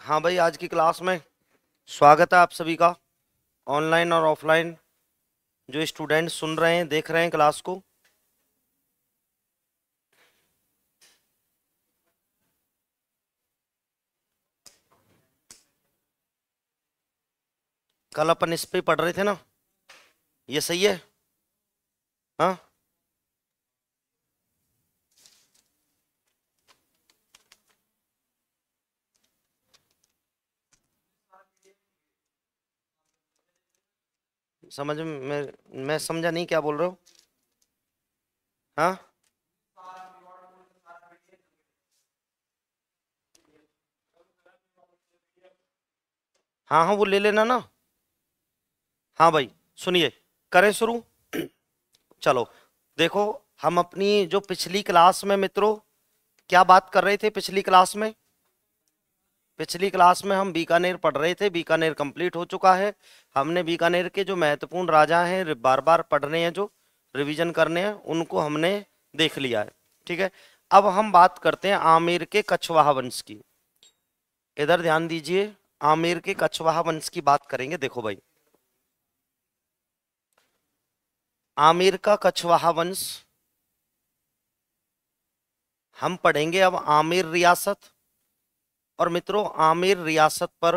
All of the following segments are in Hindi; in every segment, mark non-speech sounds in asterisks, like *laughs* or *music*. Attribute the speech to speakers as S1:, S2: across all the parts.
S1: हाँ भाई आज की क्लास में स्वागत है आप सभी का ऑनलाइन और ऑफलाइन जो स्टूडेंट सुन रहे हैं देख रहे हैं क्लास को कल अपन इस पे पढ़ रहे थे ना ये सही है हाँ समझ में मैं समझा नहीं क्या बोल रहे हो हाँ हाँ हाँ वो ले लेना ना हाँ भाई सुनिए करें शुरू चलो देखो हम अपनी जो पिछली क्लास में मित्रों क्या बात कर रहे थे पिछली क्लास में पिछली क्लास में हम बीकानेर पढ़ रहे थे बीकानेर कंप्लीट हो चुका है हमने बीकानेर के जो महत्वपूर्ण राजा हैं बार बार पढ़ रहे हैं जो रिवीजन करने हैं उनको हमने देख लिया है ठीक है अब हम बात करते हैं आमिर के कछवाहा वंश की इधर ध्यान दीजिए आमिर के कछवाहा वंश की बात करेंगे देखो भाई आमिर का कछवाहा वंश हम पढ़ेंगे अब आमिर रियासत और मित्रों आमिर रियासत पर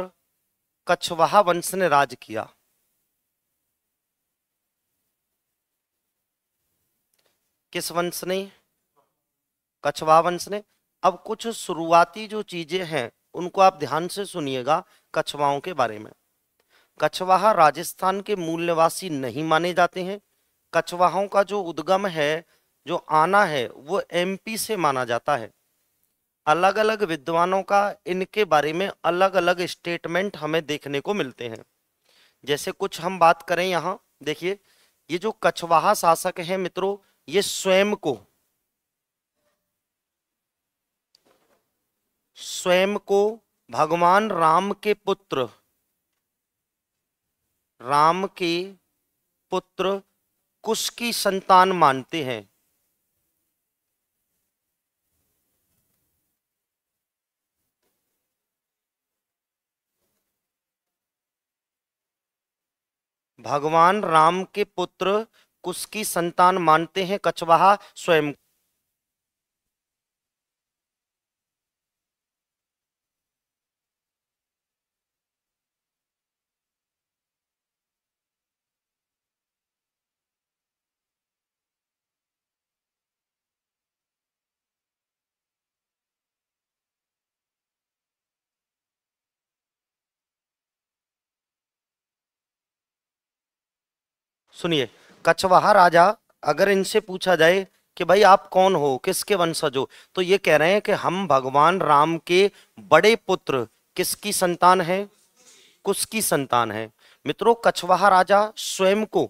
S1: कछवाहा वंश ने राज किया किस वंश ने कछवाहा वंश ने अब कुछ शुरुआती जो चीजें हैं उनको आप ध्यान से सुनिएगा कछवाओं के बारे में कछवाहा राजस्थान के मूल निवासी नहीं माने जाते हैं कछवाहों का जो उद्गम है जो आना है वो एमपी से माना जाता है अलग अलग विद्वानों का इनके बारे में अलग अलग स्टेटमेंट हमें देखने को मिलते हैं जैसे कुछ हम बात करें यहाँ देखिए ये जो कछवाहा शासक हैं मित्रों ये स्वयं को स्वयं को भगवान राम के पुत्र राम के पुत्र कुश की संतान मानते हैं भगवान राम के पुत्र कुश की संतान मानते हैं कछवाहा स्वयं सुनिए कछवाहा राजा अगर इनसे पूछा जाए कि भाई आप कौन हो किसके वंशज हो तो ये कह रहे हैं कि हम भगवान राम के बड़े पुत्र किसकी संतान है कुछ की संतान है मित्रों कछवाहा राजा स्वयं को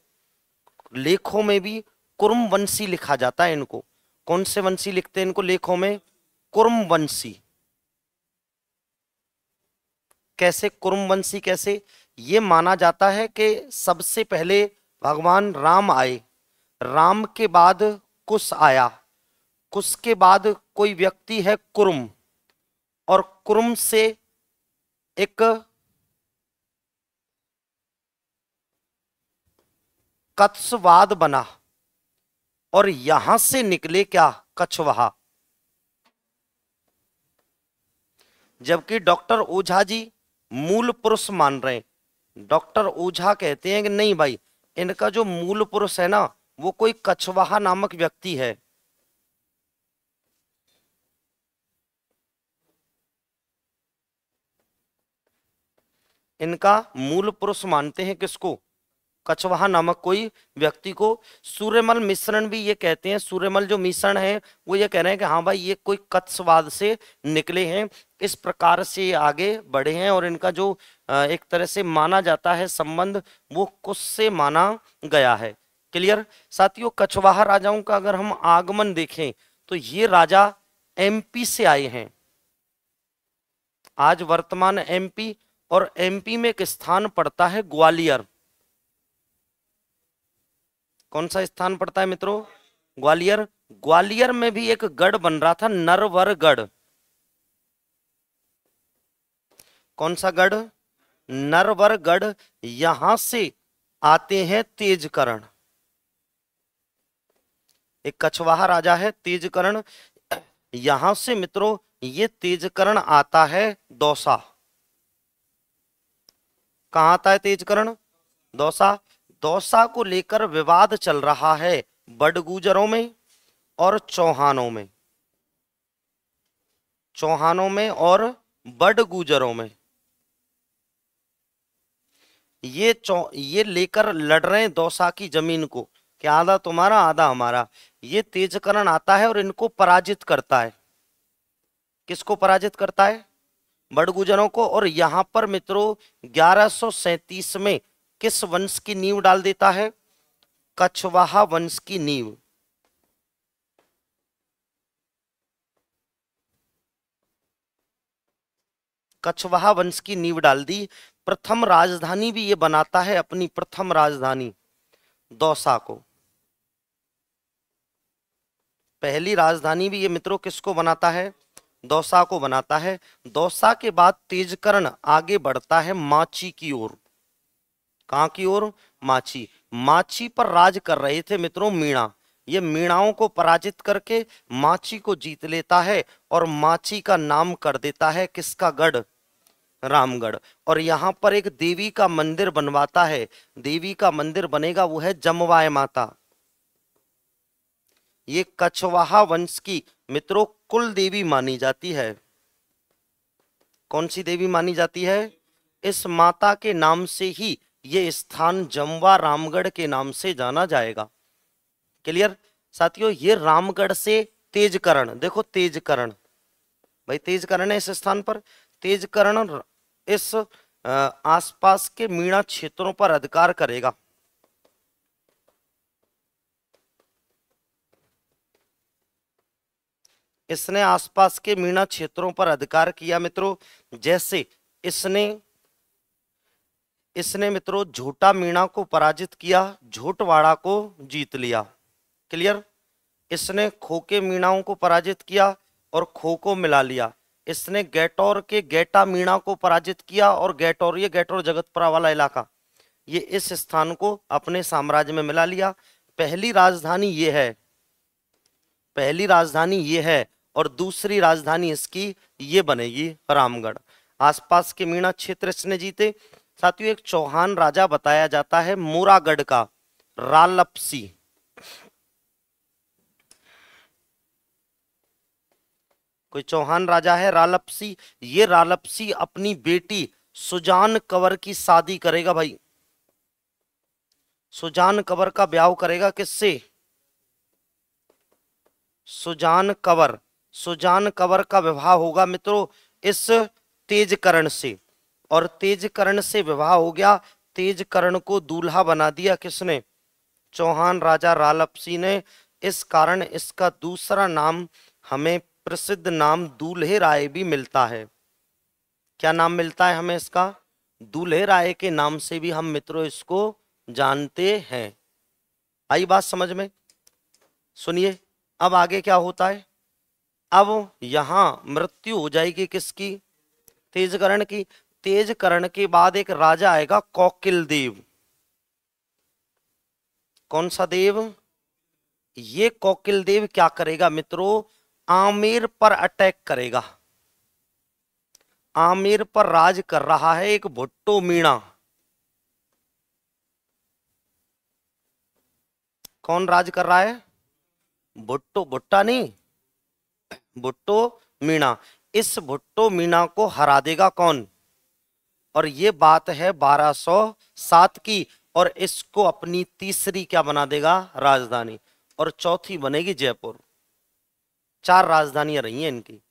S1: लेखों में भी कुर्म वंशी लिखा जाता है इनको कौन से वंशी लिखते हैं इनको लेखों में कुर्म वंशी कैसे कुर्म वंशी कैसे ये माना जाता है कि सबसे पहले भगवान राम आए राम के बाद कुश आया कुश के बाद कोई व्यक्ति है कुरुम और कुरुम से एक कत्सवाद बना और यहां से निकले क्या कछवाहा जबकि डॉक्टर ओझा जी मूल पुरुष मान रहे डॉक्टर ओझा कहते हैं कि नहीं भाई इनका जो मूल पुरुष है ना वो कोई कछवाहा नामक व्यक्ति है इनका मूल पुरुष मानते हैं किसको कछवाहा नामक कोई व्यक्ति को सूर्यमल मिश्रण भी ये कहते हैं सूर्यमल जो मिश्रण है वो ये कह रहे हैं कि हाँ भाई ये कोई कच्छवाद से निकले हैं इस प्रकार से आगे बढ़े हैं और इनका जो एक तरह से माना जाता है संबंध वो कुछ से माना गया है क्लियर साथियों कछवाहा राजाओं का अगर हम आगमन देखें तो ये राजा एमपी से आए हैं आज वर्तमान एमपी और एमपी में एक स्थान पड़ता है ग्वालियर कौन सा स्थान पड़ता है मित्रों ग्वालियर ग्वालियर में भी एक गढ़ बन रहा था नरवरगढ़ कौन सा गढ़ नरवरगढ़ यहां से आते हैं तेजकरण एक कछवाहा राजा है तेजकरण यहां से मित्रों ये तेजकरण आता है दौसा कहां आता है तेजकरण दौसा दौसा को लेकर विवाद चल रहा है बडगुजरों में और चौहानों में चौहानों में और बडगुजरों में ये चौ ये लेकर लड़ रहे हैं दौसा की जमीन को कि आधा तुम्हारा आधा हमारा ये तेजकरण आता है और इनको पराजित करता है किसको पराजित करता है बड़गुजरों को और यहां पर मित्रों ग्यारह में किस वंश की नींव डाल देता है कछवाहा वंश की नींव कछवाहा वंश की नींव डाल दी प्रथम राजधानी भी ये बनाता है अपनी प्रथम राजधानी दौसा को पहली राजधानी भी ये मित्रों किसको बनाता है दौसा को बनाता है दौसा के बाद तेजकरण आगे बढ़ता है माची की ओर कहा की ओर माछी माछी पर राज कर रहे थे मित्रों मीणा ये मीणाओं को पराजित करके माछी को जीत लेता है और माछी का नाम कर देता है किसका गढ़ रामगढ़ और यहाँ पर एक देवी का मंदिर बनवाता है देवी का मंदिर बनेगा वो है जमवाय माता ये कछवाहा वंश की मित्रों कुल देवी मानी जाती है कौन सी देवी मानी जाती है इस माता के नाम से ही ये स्थान जमवा रामगढ़ के नाम से जाना जाएगा क्लियर साथियों ये रामगढ़ से तेजकरण देखो तेजकरण भाई तेजकरण है इस स्थान पर तेजकरण इस आसपास के मीणा क्षेत्रों पर अधिकार करेगा इसने आसपास के मीणा क्षेत्रों पर अधिकार किया मित्रों जैसे इसने इसने मित्रों झूठा मीणा को पराजित किया झूठवाड़ा को जीत लिया क्लियर इसने खोके मीणाओं को पराजित किया और खो को मिला लिया इसने गैटोर के गेटा मीणा को पराजित किया और गैटोर ये गैटोर जगतपुरा वाला इलाका ये इस स्थान को अपने साम्राज्य में मिला लिया पहली राजधानी ये है पहली राजधानी ये है और दूसरी राजधानी इसकी ये बनेगी रामगढ़ आसपास के मीणा क्षेत्र इसने जीते साथियों एक चौहान राजा बताया जाता है मोरागढ़ का रालपसी कोई चौहान राजा है रालपसी ये रालपसी अपनी बेटी सुजान कंवर की शादी करेगा भाई सुजान कंवर का ब्याह करेगा किससे सुजान कंवर सुजान कंवर का विवाह होगा मित्रों इस तेजकरण से और तेज करण से विवाह हो गया तेज करण को दूल्हा बना दिया किसने चौहान राजा रालपसी ने इस कारण इसका दूसरा नाम हमें प्रसिद्ध नाम दूल्हे राय भी मिलता है क्या नाम मिलता है हमें इसका दूल्हे राय के नाम से भी हम मित्रों इसको जानते हैं आई बात समझ में सुनिए अब आगे क्या होता है अब यहां मृत्यु हो जाएगी किसकी तेजकरण की तेज करण के बाद एक राजा आएगा कौकिल देव कौन सा देव ये कौकिल देव क्या करेगा मित्रों आमिर पर अटैक करेगा आमिर पर राज कर रहा है एक भुट्टो मीणा कौन राज कर रहा है भुट्टो भुट्टा नहीं भुट्टो मीणा इस भुट्टो मीणा को हरा देगा कौन और ये बात है 1207 की और इसको अपनी तीसरी क्या बना देगा राजधानी और चौथी बनेगी जयपुर चार राजधानियां रही हैं इनकी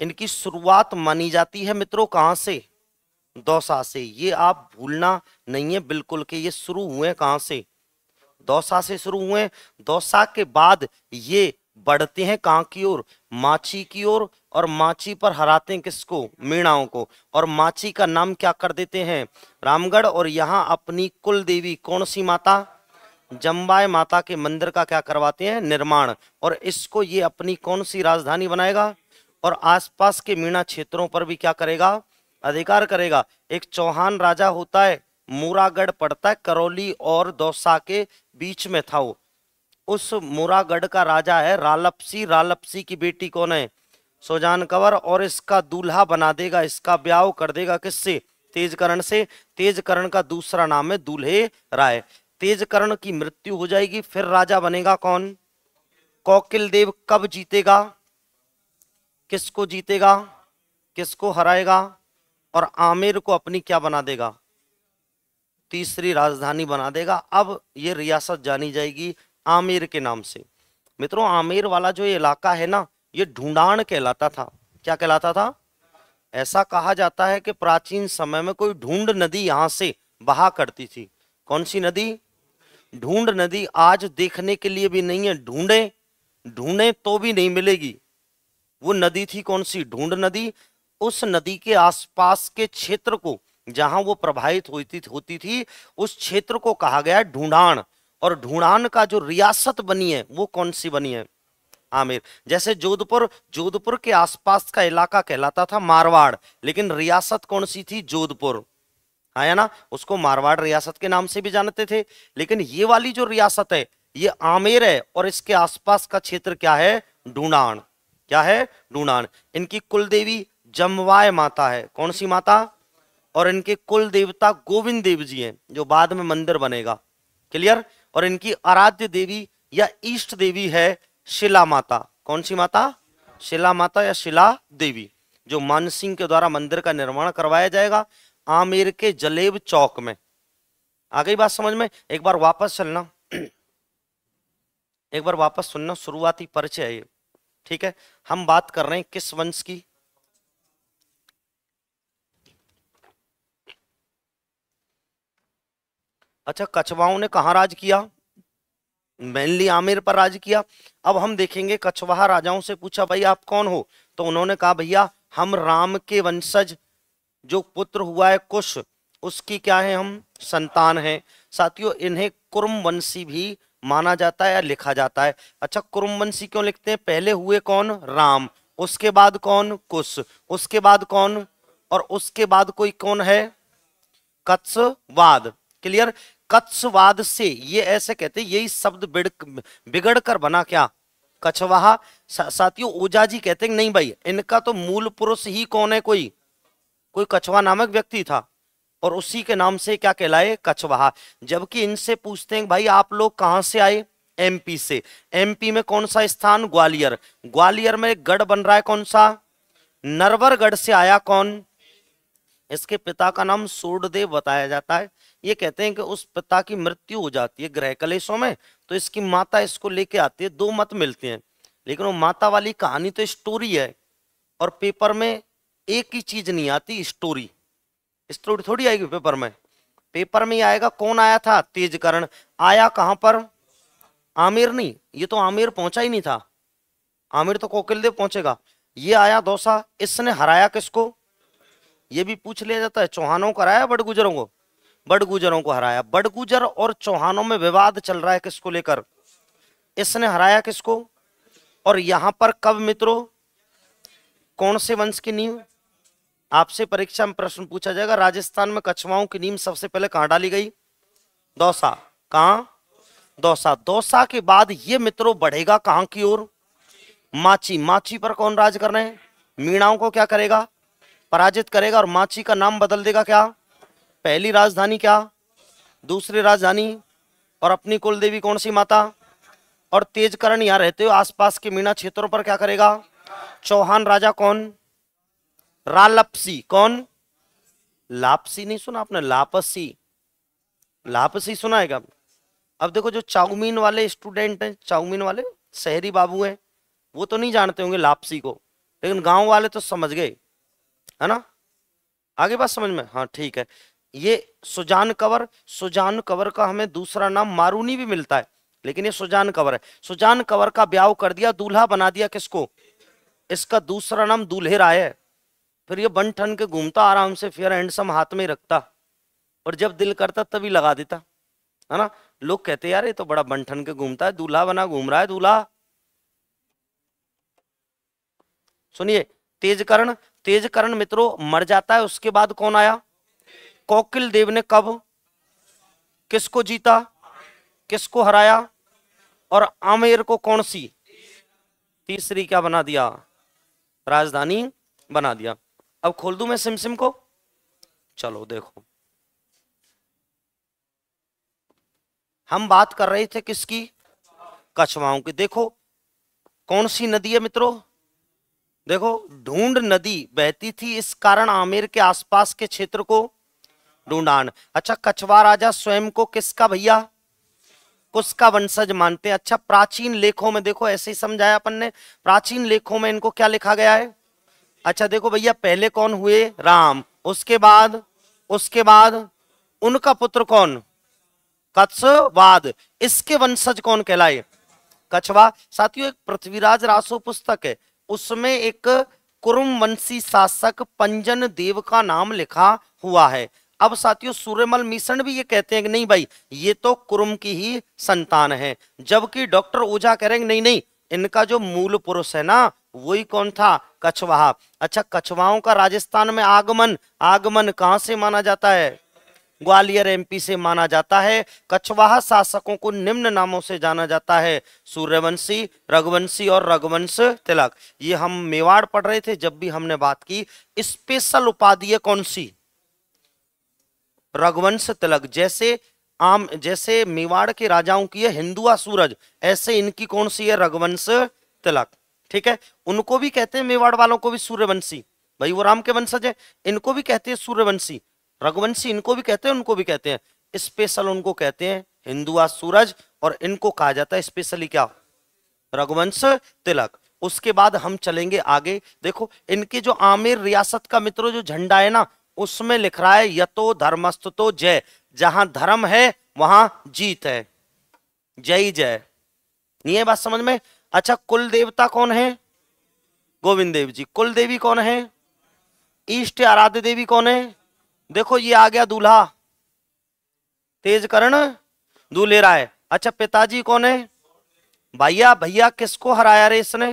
S1: इनकी शुरुआत मानी जाती है मित्रों कहां से दौसा से ये आप भूलना नहीं है बिल्कुल कि ये शुरू हुए कहाँ से दौसा से शुरू हुए दौसा के बाद ये बढ़ते हैं कहाँ की ओर माची की ओर और माची पर हराते हैं किसको मीणाओं को और माची का नाम क्या कर देते हैं रामगढ़ और यहाँ अपनी कुल देवी कौन सी माता जम्बाए माता के मंदिर का क्या करवाते हैं निर्माण और इसको ये अपनी कौन सी राजधानी बनाएगा और आसपास के मीणा क्षेत्रों पर भी क्या करेगा अधिकार करेगा एक चौहान राजा होता है मूरागढ़ पड़ता है करौली और दौसा के बीच में था वो उस मुरागढ़ का राजा है रालपसी रालपसी की बेटी कौन है सोजान कंवर और इसका दूल्हा बना देगा इसका ब्याह कर देगा किससे तेजकरण से तेजकरण का दूसरा नाम है दूल्हे राय तेजकरण की मृत्यु हो जाएगी फिर राजा बनेगा कौन कौकिल देव कब जीतेगा किसको जीतेगा किसको हराएगा और आमिर को अपनी क्या बना देगा तीसरी राजधानी बना देगा अब ये रियासत जानी जाएगी आमिर के नाम से मित्रों आमिर वाला जो इलाका है ना ये ढूंढाण कहलाता था क्या कहलाता था ऐसा कहा जाता है कि प्राचीन समय में कोई ढूंढ नदी यहां से बहा करती थी कौन सी नदी ढूंढ नदी आज देखने के लिए भी नहीं है ढूंढे ढूंढे तो भी नहीं मिलेगी वो नदी थी कौन सी ढूंढ नदी उस नदी के आसपास के क्षेत्र को जहां वो प्रभावित होती होती थी उस क्षेत्र को कहा गया ढूंढाण और ढूंढान का जो रियासत बनी है वो कौन सी बनी है आमिर जैसे जोधपुर जोधपुर के आसपास का इलाका कहलाता था मारवाड़ लेकिन रियासत कौन सी थी जोधपुर आया हाँ ना उसको मारवाड़ रियासत के नाम से भी जानते थे लेकिन ये वाली जो रियासत है ये आमेर है और इसके आसपास का क्षेत्र क्या है डूनान क्या है डूनान इनकी कुल देवी जमवाय माता है कौन सी माता और इनके कुल देवता गोविंद देव जी हैं जो बाद में मंदिर बनेगा क्लियर और इनकी आराध्य देवी या ईष्ट देवी है शिला माता कौन सी माता शिला माता या शिला देवी जो मानसिंह के द्वारा मंदिर का निर्माण करवाया जाएगा आमेर के जलेब चौक में आ गई बात समझ में एक बार वापस चलना एक बार वापस सुनना शुरुआती परिचय है ये ठीक है हम बात कर रहे हैं किस वंश की अच्छा कछवाओं ने कहाँ राज किया मेनली आमिर पर राज किया अब हम देखेंगे कछवाहा राजाओं से पूछा भाई आप कौन हो तो उन्होंने कहा भैया हम राम के वंशज जो पुत्र हुआ है कुश उसकी क्या है हम संतान हैं साथियों इन्हें कुर्मवंशी भी माना जाता है या लिखा जाता है अच्छा कुर्मवंशी क्यों लिखते हैं पहले हुए कौन राम उसके बाद कौन कुश उसके बाद कौन और उसके बाद कोई कौन है कत्सवाद क्लियर कच्छवाद से ये ऐसे कहते यही शब्द बिगड़ कर बना क्या कछवाहा साथियों ओझा जी कहते नहीं भाई इनका तो मूल पुरुष ही कौन है कोई कोई कछवा नामक व्यक्ति था और उसी के नाम से क्या कहलाए कछवाहा जबकि इनसे पूछते हैं भाई आप लोग कहाँ से आए एमपी से एमपी में कौन सा स्थान ग्वालियर ग्वालियर में गढ़ बन रहा है कौन सा नरवरगढ़ से आया कौन इसके पिता का नाम सूर्यदेव बताया जाता है ये कहते हैं कि उस पिता की मृत्यु हो जाती है ग्रह कलेशों में तो इसकी माता इसको लेके आती है दो मत मिलते हैं लेकिन वो माता वाली कहानी तो स्टोरी है और पेपर में एक ही चीज नहीं आती स्टोरी स्टोरी थोड़ी आएगी पेपर में पेपर में आएगा कौन आया था तेज करण आया कहाँ पर आमिर नहीं ये तो आमिर पहुंचा ही नहीं था आमिर तो कोकिलदेव पहुंचेगा ये आया दोसा इसने हराया किसको ये भी पूछ लिया जाता है चौहानों को हराया बड़ गुजरों को बड गुजरों को हराया बड गुजर और चौहानों में विवाद चल रहा है किसको लेकर इसने हराया किसको और यहां पर कब मित्रों कौन से वंश की नींव आपसे परीक्षा में प्रश्न पूछा जाएगा राजस्थान में कछवाओं की नींव सबसे पहले कहां डाली गई दौसा कहा दौसा दौसा के बाद ये मित्रों बढ़ेगा कहां की ओर माची माची पर कौन राज कर रहे हैं मीणाओं को क्या करेगा पराजित करेगा और माची का नाम बदल देगा क्या पहली राजधानी क्या दूसरी राजधानी और अपनी कुल देवी कौन सी माता और तेजकरण यहाँ रहते हो आसपास के मीना क्षेत्रों पर क्या करेगा चौहान राजा कौन रालपसी कौन लापसी नहीं सुना आपने लापसी लापसी सुना है क्या अब देखो जो चाउमीन वाले स्टूडेंट हैं चाउमीन वाले शहरी बाबू हैं वो तो नहीं जानते होंगे लापसी को लेकिन गांव वाले तो समझ गए है ना आगे बात समझ में हाँ ठीक है ये सुजान कवर सुजान कवर का हमें दूसरा नाम मारूनी भी मिलता है लेकिन ये सुजान कवर है सुजान कवर का ब्याह कर दिया दूल्हा बना दिया किसको इसका दूसरा नाम दूल्हे राय है फिर ये बन ठन के घूमता आराम से फिर हैंडसम हाथ में रखता और जब दिल करता तभी लगा देता है ना लोग कहते यार ये तो बड़ा बन ठन के घूमता है दूल्हा बना घूम रहा है दूल्हा सुनिए तेज करण तेज करण मित्रों मर जाता है उसके बाद कौन आया कोकिल देव ने कब किसको जीता किसको हराया और आमेर को कौन सी तीसरी क्या बना दिया राजधानी बना दिया अब खोल दू मैं सिम सिम को चलो देखो हम बात कर रहे थे किसकी कछवाओं की देखो कौन सी नदी है मित्रों देखो ढूंढ नदी बहती थी इस कारण आमेर के आसपास के क्षेत्र को ढूंढान अच्छा कछवा राजा स्वयं को किसका भैया कुछ का वंशज मानते हैं अच्छा प्राचीन लेखों में देखो ऐसे ही समझाया अपन ने प्राचीन लेखों में इनको क्या लिखा गया है अच्छा देखो भैया पहले कौन हुए राम उसके बाद उसके बाद उनका पुत्र कौन कच्छवाद इसके वंशज कौन कहलाए कछवा साथियों एक पृथ्वीराज रासो पुस्तक है उसमें एक कुरुम वंशी शासक पंजन देव का नाम लिखा हुआ है अब साथियों सूर्यमल मिशन भी ये कहते हैं कि नहीं भाई ये तो कुरुम की ही संतान है जबकि डॉक्टर ओझा कह रहे हैं नहीं नहीं इनका जो मूल पुरुष है ना वही कौन था कछवाहा अच्छा कछवाओं का राजस्थान में आगमन आगमन कहां से माना जाता है ग्वालियर एमपी से माना जाता है कछवाहा शासकों को निम्न नामों से जाना जाता है सूर्यवंशी रघुवंशी और रघुवंश तिलक ये हम मेवाड़ पढ़ रहे थे जब भी हमने बात की स्पेशल उपाधि है कौन सी रघुवंश तिलक जैसे आम जैसे मेवाड़ के राजाओं की है हिंदुआ सूरज ऐसे इनकी कौन सी है रघुवंश तिलक ठीक है उनको भी कहते हैं मेवाड़ वालों को भी सूर्यवंशी भाई वो राम के वंशज है इनको भी कहते हैं सूर्यवंशी रघुवंशी इनको भी कहते हैं उनको भी कहते हैं स्पेशल उनको कहते हैं हिंदुआ सूरज और इनको कहा जाता है स्पेशली क्या रघुवंश तिलक उसके बाद हम चलेंगे आगे देखो इनके जो आमिर रियासत का मित्रों जो झंडा है ना उसमें लिख रहा है यतो धर्मस्त तो जय जहां धर्म है वहां जीत है जय जय नहीं है बात समझ में अच्छा कुल देवता कौन है गोविंद देव जी कुल देवी कौन है ईष्ट आराध्य देवी कौन है देखो ये आ गया दूल्हा तेज करण दूल्हे राय अच्छा पिताजी कौन है भैया भैया किसको हराया रे इसने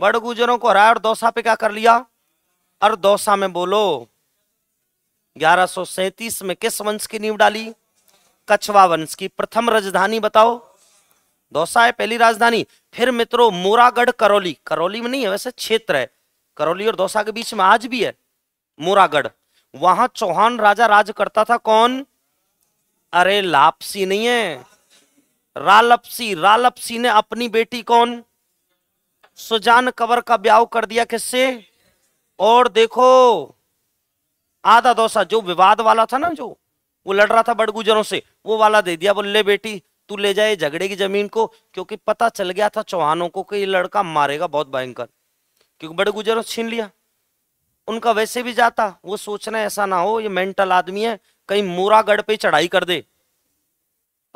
S1: बड़ गुजरों को हराया और दौसा पे क्या कर लिया और दौसा में बोलो ग्यारह में किस वंश की नींव डाली कछवा वंश की प्रथम राजधानी बताओ दौसा है पहली राजधानी फिर मित्रों मोरागढ़ करौली करौली में नहीं है वैसे क्षेत्र है करौली और दौसा के बीच में आज भी है मोरागढ़ वहां चौहान राजा राज करता था कौन अरे लापसी नहीं है रालपसी रालपसी ने अपनी बेटी कौन सुजान कवर का ब्याह कर दिया किससे और देखो आधा दोसा जो विवाद वाला था ना जो वो लड़ रहा था बड़गुजरों से वो वाला दे दिया बोले बेटी तू ले जाए झगड़े की जमीन को क्योंकि पता चल गया था चौहानों को कि ये लड़का मारेगा बहुत भयंकर क्योंकि बड़े गुजरों छीन लिया उनका वैसे भी जाता वो सोचना ऐसा ना हो ये मेंटल आदमी है कहीं मोरा गढ़ पे चढ़ाई कर दे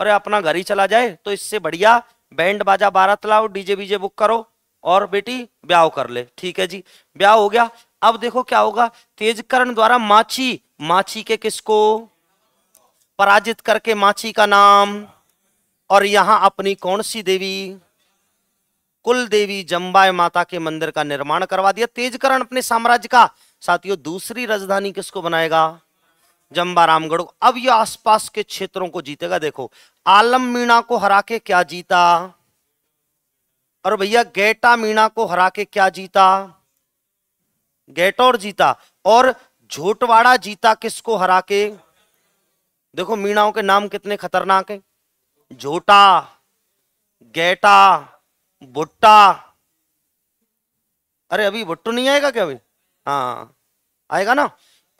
S1: और अपना घर ही चला जाए तो इससे बढ़िया बैंड बाजा बारात लाओ डीजे बीजे बुक करो और बेटी ब्याह कर ले ठीक है जी ब्याह हो गया अब देखो क्या होगा तेजकरण द्वारा माछी माछी के किसको पराजित करके माछी का नाम और यहां अपनी कौन सी देवी कुल देवी जम्बाय माता के मंदिर का निर्माण करवा दिया तेजकरण अपने साम्राज्य का साथियों दूसरी राजधानी किसको बनाएगा जम्बा रामगढ़ अब यह आसपास के क्षेत्रों को जीतेगा देखो आलम मीणा को हरा के क्या जीता और भैया गेटा मीणा को हरा के क्या जीता गेटौर जीता और झोटवाड़ा जीता किसको हरा के देखो मीणाओं के नाम कितने खतरनाक है झोटा गेटा भुट्टा अरे अभी भुट्टो नहीं आएगा क्या अभी हाँ आएगा ना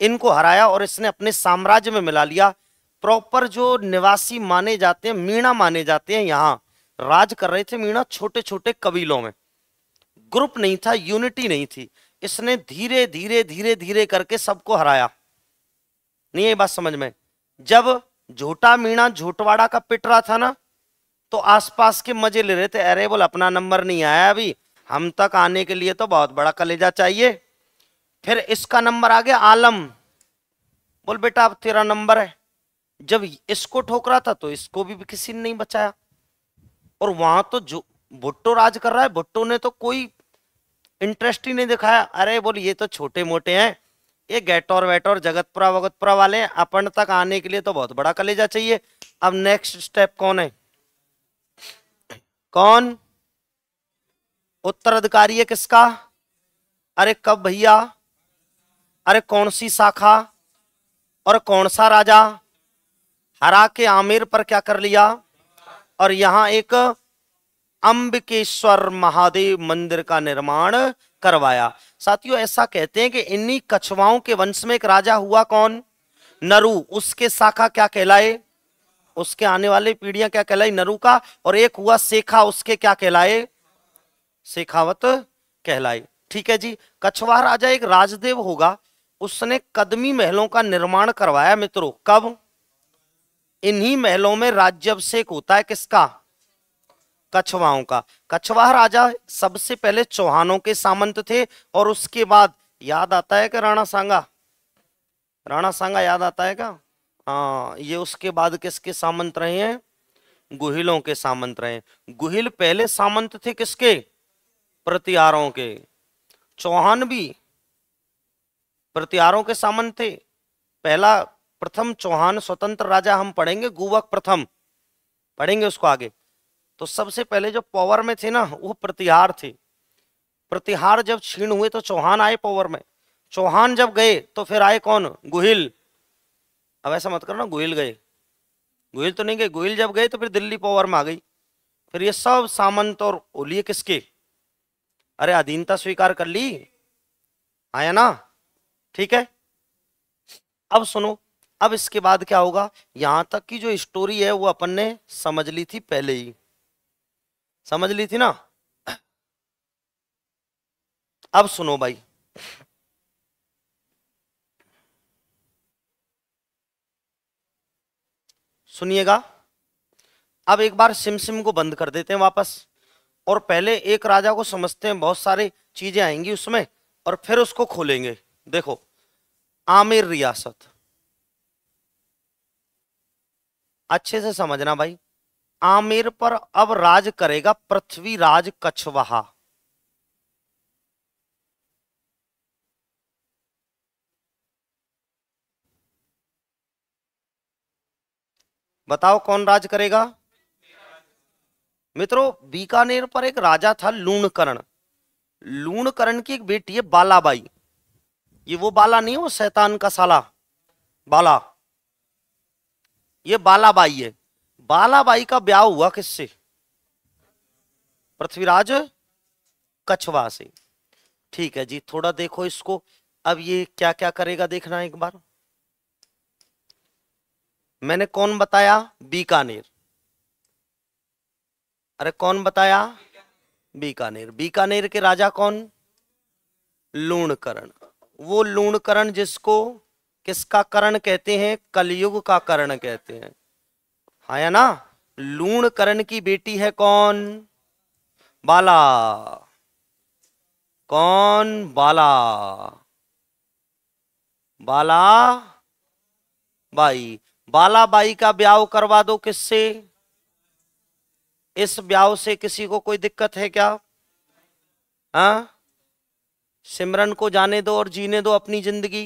S1: इनको हराया और इसने अपने साम्राज्य में मिला लिया प्रॉपर जो निवासी माने जाते हैं मीणा माने जाते हैं यहाँ राज कर रहे थे मीणा छोटे छोटे कबीलों में ग्रुप नहीं था यूनिटी नहीं थी इसने धीरे धीरे धीरे धीरे करके सबको हराया नहीं ये बात समझ में जब झोटा मीणा झोटवाड़ा का पिटरा था ना तो आसपास के मजे ले रहे थे अरे बोल अपना नंबर नहीं आया अभी हम तक आने के लिए तो बहुत बड़ा कलेजा चाहिए फिर इसका नंबर आ गया आलम बोल बेटा अब तेरा नंबर है जब इसको ठोकरा था तो इसको भी, भी किसी ने नहीं बचाया और वहां तो जो भुट्टो राज कर रहा है भुट्टो ने तो कोई इंटरेस्ट ही नहीं दिखाया अरे बोल ये तो छोटे मोटे हैं ये गैटोर वैटोर जगतपुरा वगतपुरा वाले अपन तक आने के लिए तो बहुत बड़ा कलेजा चाहिए अब नेक्स्ट स्टेप कौन है कौन उत्तराधिकारी है किसका अरे कब भैया अरे कौन सी शाखा और कौन सा राजा हरा के आमिर पर क्या कर लिया और यहां एक अंबिकेश्वर महादेव मंदिर का निर्माण करवाया साथियों ऐसा कहते हैं कि इन्हीं कछवाओं के वंश में एक राजा हुआ कौन नरु उसके शाखा क्या कहलाए उसके आने वाले पीढ़ियां क्या कहलाई नरू का और एक हुआ शेखा उसके क्या कहलाए शेखावत कहलाए ठीक है जी कछवा राजा एक राजदेव होगा उसने कदमी महलों का निर्माण करवाया मित्रों कब इन्हीं महलों में राज्यभिषेक होता है किसका कछवाओं का कछवाहा राजा सबसे पहले चौहानों के सामंत थे और उसके बाद याद आता है कि राणा सांगा राणा सांगा याद आता है क्या हाँ ये उसके बाद किसके सामंत रहे हैं गुहिलों के सामंत रहे गुहिल पहले सामंत थे किसके प्रतिहारों के चौहान भी प्रतिहारों के सामंत थे पहला प्रथम चौहान स्वतंत्र राजा हम पढ़ेंगे गुवक प्रथम पढ़ेंगे उसको आगे तो सबसे पहले जो पावर में थे ना वो प्रतिहार थे प्रतिहार जब छीण हुए तो चौहान आए पावर में चौहान जब गए तो फिर आए कौन गुहिल अब ऐसा मत करो ना गोयल गए गोयल तो नहीं गए गोयल जब गए तो फिर दिल्ली पावर में आ गई फिर ये सब सामंत और ओलिए किसके अरे अधीनता स्वीकार कर ली आया ना ठीक है अब सुनो अब इसके बाद क्या होगा यहां तक की जो स्टोरी है वो अपन ने समझ ली थी पहले ही समझ ली थी ना अब सुनो भाई सुनिएगा अब एक बार सिम सिम को बंद कर देते हैं वापस और पहले एक राजा को समझते हैं बहुत सारी चीजें आएंगी उसमें और फिर उसको खोलेंगे देखो आमिर रियासत अच्छे से समझना भाई आमिर पर अब राज करेगा पृथ्वीराज कछवाहा बताओ कौन राज करेगा मित्रों बीकानेर पर एक राजा था लूणकरण लूणकरण की एक बेटी है बालाबाई ये वो बाला नहीं वो शैतान का साला बाला ये बालाबाई है बालाबाई का ब्याह हुआ किससे पृथ्वीराज कछवा से ठीक है जी थोड़ा देखो इसको अब ये क्या क्या करेगा देखना एक बार मैंने कौन बताया बीकानेर अरे कौन बताया बीकानेर बीकानेर के राजा कौन लूणकरण वो लूणकरण जिसको किसका करण कहते हैं कलयुग का करण कहते हैं हाँ या ना लूणकरण की बेटी है कौन बाला कौन बाला बाला बाई बालाबाई का ब्याह करवा दो किससे इस ब्याह से किसी को कोई दिक्कत है क्या आ? हाँ? सिमरन को जाने दो और जीने दो अपनी जिंदगी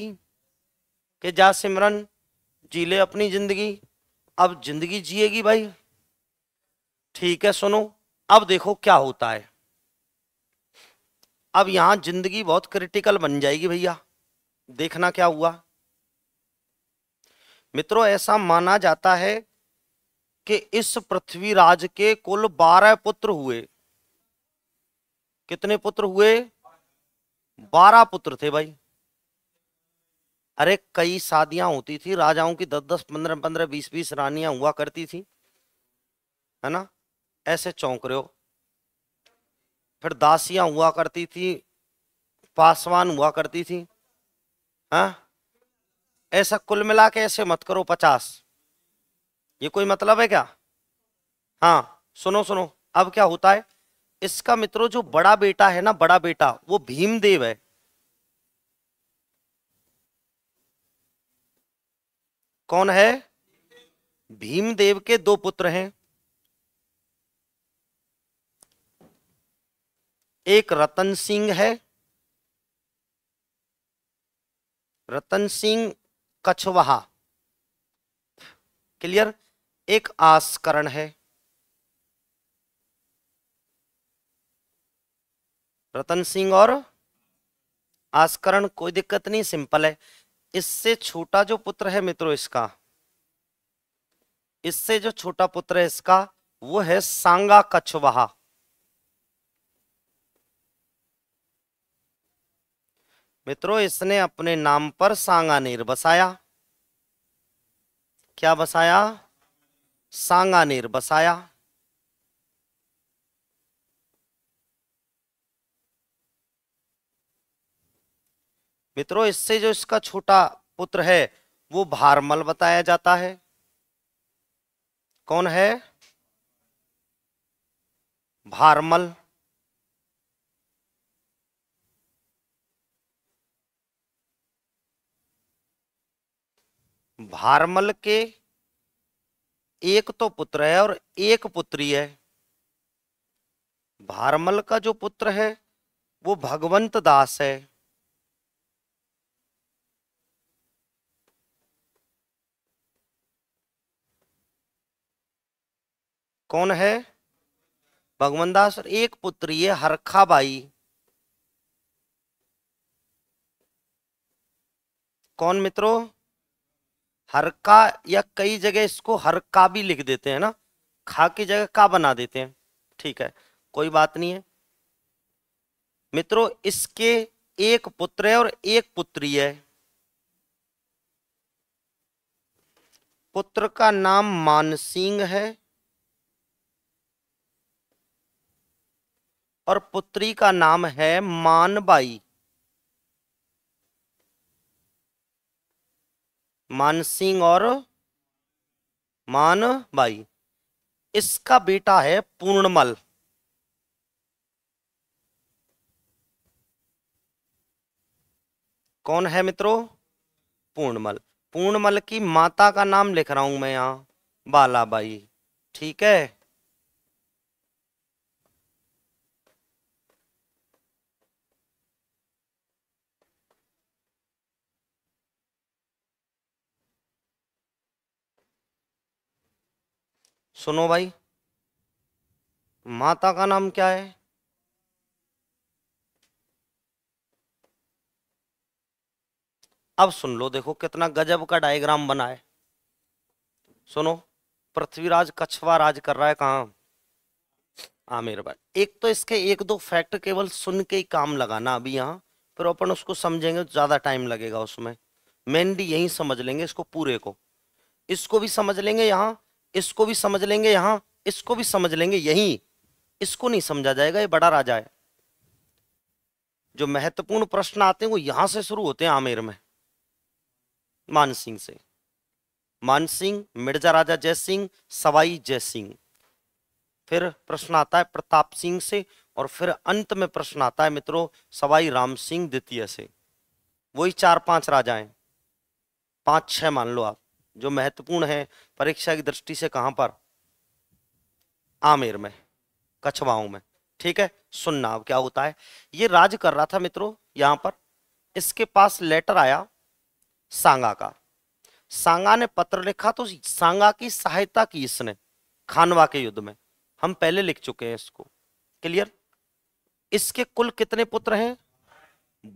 S1: के जा सिमरन जी ले अपनी जिंदगी अब जिंदगी जिएगी भाई ठीक है सुनो अब देखो क्या होता है अब यहां जिंदगी बहुत क्रिटिकल बन जाएगी भैया देखना क्या हुआ मित्रों ऐसा माना जाता है कि इस पृथ्वीराज के कुल बारह पुत्र हुए कितने पुत्र हुए बारह पुत्र थे भाई अरे कई शादियां होती थी राजाओं की दस दस पंद्रह पंद्रह बीस बीस रानियां हुआ करती थी है ना ऐसे चौंक रहे हो फिर दासियां हुआ करती थी पासवान हुआ करती थी हाँ ऐसा कुल मिला के ऐसे मत करो पचास ये कोई मतलब है क्या हाँ सुनो सुनो अब क्या होता है इसका मित्रों जो बड़ा बेटा है ना बड़ा बेटा वो भीमदेव है कौन है भीमदेव के दो पुत्र हैं एक रतन सिंह है रतन सिंह कछवाहा क्लियर एक आस्करण है रतन सिंह और आस्करण कोई दिक्कत नहीं सिंपल है इससे छोटा जो पुत्र है मित्रों इसका इससे जो छोटा पुत्र है इसका वो है सांगा कछवाहा मित्रों इसने अपने नाम पर सांगानेर बसाया क्या बसाया सांगानेर बसाया मित्रों इससे जो इसका छोटा पुत्र है वो भारमल बताया जाता है कौन है भारमल भारमल के एक तो पुत्र है और एक पुत्री है भारमल का जो पुत्र है वो भगवंत दास है कौन है भगवंत दास और एक पुत्री है हरखा बाई कौन मित्रों हरका या कई जगह इसको हरका भी लिख देते हैं ना खा की जगह का बना देते हैं ठीक है कोई बात नहीं है मित्रों इसके एक पुत्र है और एक पुत्री है पुत्र का नाम मानसिंह है और पुत्री का नाम है मानबाई मानसिंह और मान भाई इसका बेटा है पूर्णमल कौन है मित्रों पूर्णमल पूर्णमल की माता का नाम लिख रहा हूं मैं यहां बालाबाई ठीक है सुनो भाई माता का नाम क्या है अब सुन लो देखो कितना गजब का डायग्राम बना है सुनो पृथ्वीराज कछवा राज कर रहा है कहाँ आमिर भाई एक तो इसके एक दो फैक्ट केवल सुन के ही काम लगाना अभी यहां फिर अपन उसको समझेंगे तो ज़्यादा टाइम लगेगा उसमें मेनली यही समझ लेंगे इसको पूरे को इसको भी समझ लेंगे यहाँ इसको भी समझ लेंगे यहां इसको भी समझ लेंगे यहीं इसको नहीं समझा जाएगा ये बड़ा राजा है जो महत्वपूर्ण प्रश्न आते हैं वो यहां से शुरू होते हैं आमेर में मान सिंह से मान सिंह मिर्जा राजा जय सिंह सवाई जय सिंह फिर प्रश्न आता है प्रताप सिंह से और फिर अंत में प्रश्न आता है मित्रों सवाई राम सिंह द्वितीय से वही चार पांच राजा हैं पांच छह मान लो आप जो महत्वपूर्ण है परीक्षा की दृष्टि से कहां पर आमेर में कछवाओं में ठीक है सुनना अब क्या होता है ये राज कर रहा था मित्रों यहां पर इसके पास लेटर आया सांगा का सांगा ने पत्र लिखा तो सांगा की सहायता की इसने खानवा के युद्ध में हम पहले लिख चुके हैं इसको क्लियर इसके कुल कितने पुत्र हैं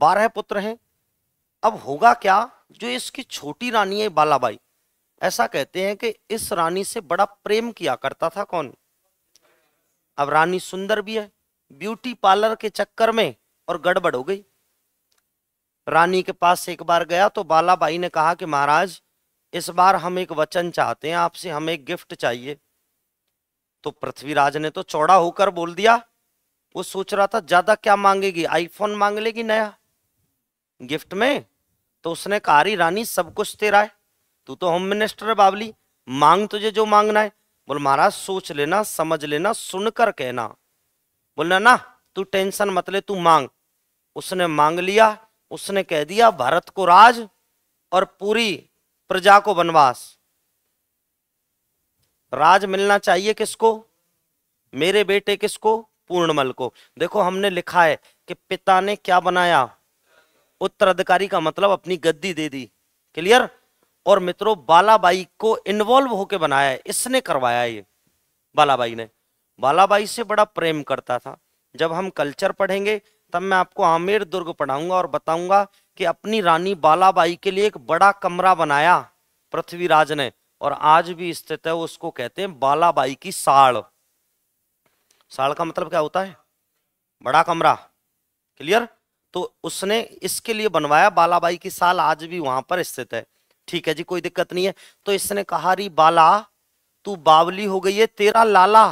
S1: बारह पुत्र हैं अब होगा क्या जो इसकी छोटी रानी है बालाबाई ऐसा कहते हैं कि इस रानी से बड़ा प्रेम किया करता था कौन अब रानी सुंदर भी है ब्यूटी पार्लर के चक्कर में और गड़बड़ हो गई रानी के पास एक बार गया तो बालाबाई ने कहा कि महाराज इस बार हम एक वचन चाहते हैं आपसे हमें एक गिफ्ट चाहिए तो पृथ्वीराज ने तो चौड़ा होकर बोल दिया वो सोच रहा था ज्यादा क्या मांगेगी आईफोन मांग लेगी नया गिफ्ट में तो उसने कहा रानी सब कुछ तेरा है तू तो होम मिनिस्टर है बावली मांग तुझे जो मांगना है बोल महाराज सोच लेना समझ लेना सुनकर कहना बोलना ना तू टेंशन मत ले तू मांग उसने मांग लिया उसने कह दिया भारत को राज और पूरी प्रजा को वनवास राज मिलना चाहिए किसको मेरे बेटे किसको पूर्णमल को देखो हमने लिखा है कि पिता ने क्या बनाया उत्तराधिकारी का मतलब अपनी गद्दी दे दी क्लियर और मित्रों बालाबाई को इन्वॉल्व होके बनाया है इसने करवाया ये बालाबाई ने बालाबाई से बड़ा प्रेम करता था जब हम कल्चर पढ़ेंगे तब मैं आपको आमेर दुर्ग पढ़ाऊंगा और बताऊंगा कि अपनी रानी बालाबाई के लिए एक बड़ा कमरा बनाया पृथ्वीराज ने और आज भी स्थित है उसको कहते हैं बालाबाई की साड़ साड़ का मतलब क्या होता है बड़ा कमरा क्लियर तो उसने इसके लिए बनवाया बालाबाई की साल आज भी वहां पर स्थित है ठीक है जी कोई दिक्कत नहीं है तो इसने कहा री बाला तू बावली हो गई है तेरा लाला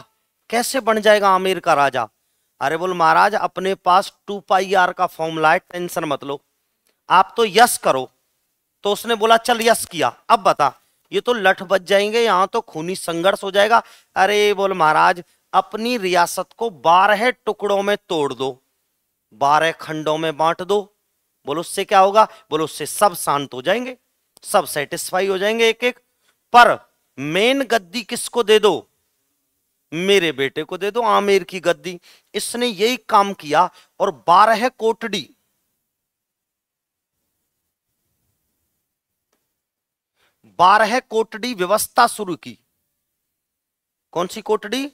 S1: कैसे बन जाएगा आमिर का राजा अरे बोल महाराज अपने पास टू पाई आर का फॉर्मूला है टेंशन मत लो आप तो यस करो तो उसने बोला चल यस किया अब बता ये तो लठ बच जाएंगे यहाँ तो खूनी संघर्ष हो जाएगा अरे बोल महाराज अपनी रियासत को बारह टुकड़ों में तोड़ दो बारह खंडों में बांट दो बोलो उससे क्या होगा बोलो उससे सब शांत हो जाएंगे सब सेटिस्फाई हो जाएंगे एक एक पर मेन गद्दी किसको दे दो मेरे बेटे को दे दो आमिर की गद्दी इसने यही काम किया और बारह कोटड़ी बारह कोटड़ी व्यवस्था शुरू की कौन सी कोटड़ी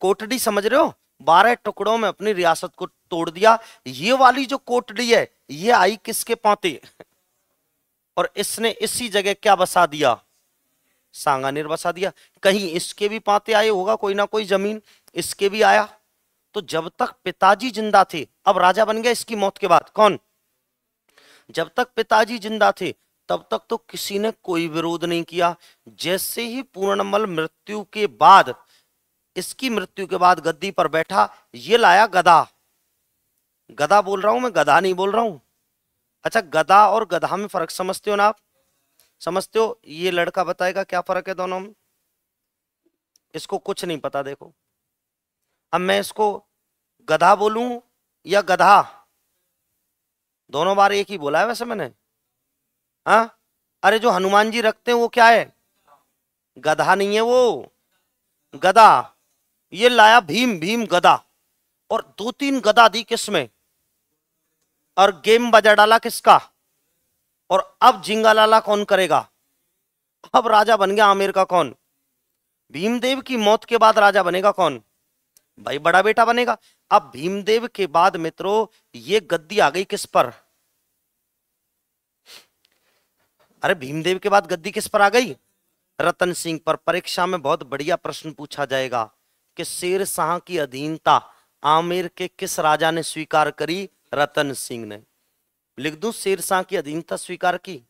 S1: कोटड़ी समझ रहे हो बारह टुकड़ों में अपनी रियासत को तोड़ दिया ये वाली जो कोटड़ी है ये आई किसके पाते और इसने इसी जगह क्या बसा दिया सांगानेर बसा दिया कहीं इसके भी पाते आए होगा कोई ना कोई जमीन इसके भी आया तो जब तक पिताजी जिंदा थे अब राजा बन गया इसकी मौत के बाद कौन जब तक पिताजी जिंदा थे तब तक तो किसी ने कोई विरोध नहीं किया जैसे ही पूर्णमल मृत्यु के बाद इसकी मृत्यु के बाद गद्दी पर बैठा ये लाया गदा गदा बोल रहा हूं मैं गदा नहीं बोल रहा हूं अच्छा गदा और गधा में फर्क समझते हो ना आप समझते हो ये लड़का बताएगा क्या फर्क है दोनों में इसको कुछ नहीं पता देखो अब मैं इसको गधा बोलूं या गधा दोनों बार एक ही बोला है वैसे मैंने हाँ अरे जो हनुमान जी रखते हैं वो क्या है गधा नहीं है वो गधा ये लाया भीम भीम गधा और दो तीन गधा दी किसमें और गेम बजा डाला किसका और अब लाला कौन करेगा अब राजा बन गया आमिर का कौन भीमदेव की मौत के बाद राजा बनेगा कौन भाई बड़ा बेटा बनेगा अब भीमदेव के बाद मित्रों ये गद्दी आ गई किस पर अरे भीमदेव के बाद गद्दी किस पर आ गई रतन सिंह पर परीक्षा में बहुत बढ़िया प्रश्न पूछा जाएगा कि शेर शाह की अधीनता आमिर के किस राजा ने स्वीकार करी रतन सिंह ने लिख दू शेरशाह की अधीनता स्वीकार की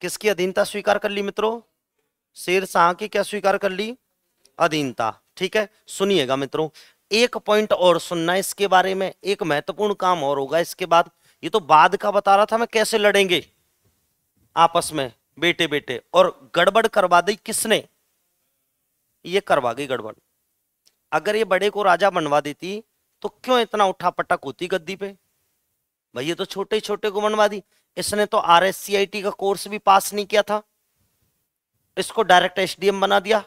S1: किसकी अधीनता स्वीकार कर ली मित्रों शेर शाह की क्या स्वीकार कर ली अधीनता ठीक है सुनिएगा मित्रों एक पॉइंट और सुनना इसके बारे में एक महत्वपूर्ण काम और होगा इसके बाद ये तो बाद का बता रहा था मैं कैसे लड़ेंगे आपस में बेटे बेटे और गड़बड़ करवा दी किसने ये करवा गई गड़बड़ अगर ये बड़े को राजा बनवा देती तो क्यों इतना उठा पटक होती गद्दी पे भाई तो छोटे छोटे को बनवा दी इसने तो आर का कोर्स भी पास नहीं किया था इसको डायरेक्ट एसडीएम बना दिया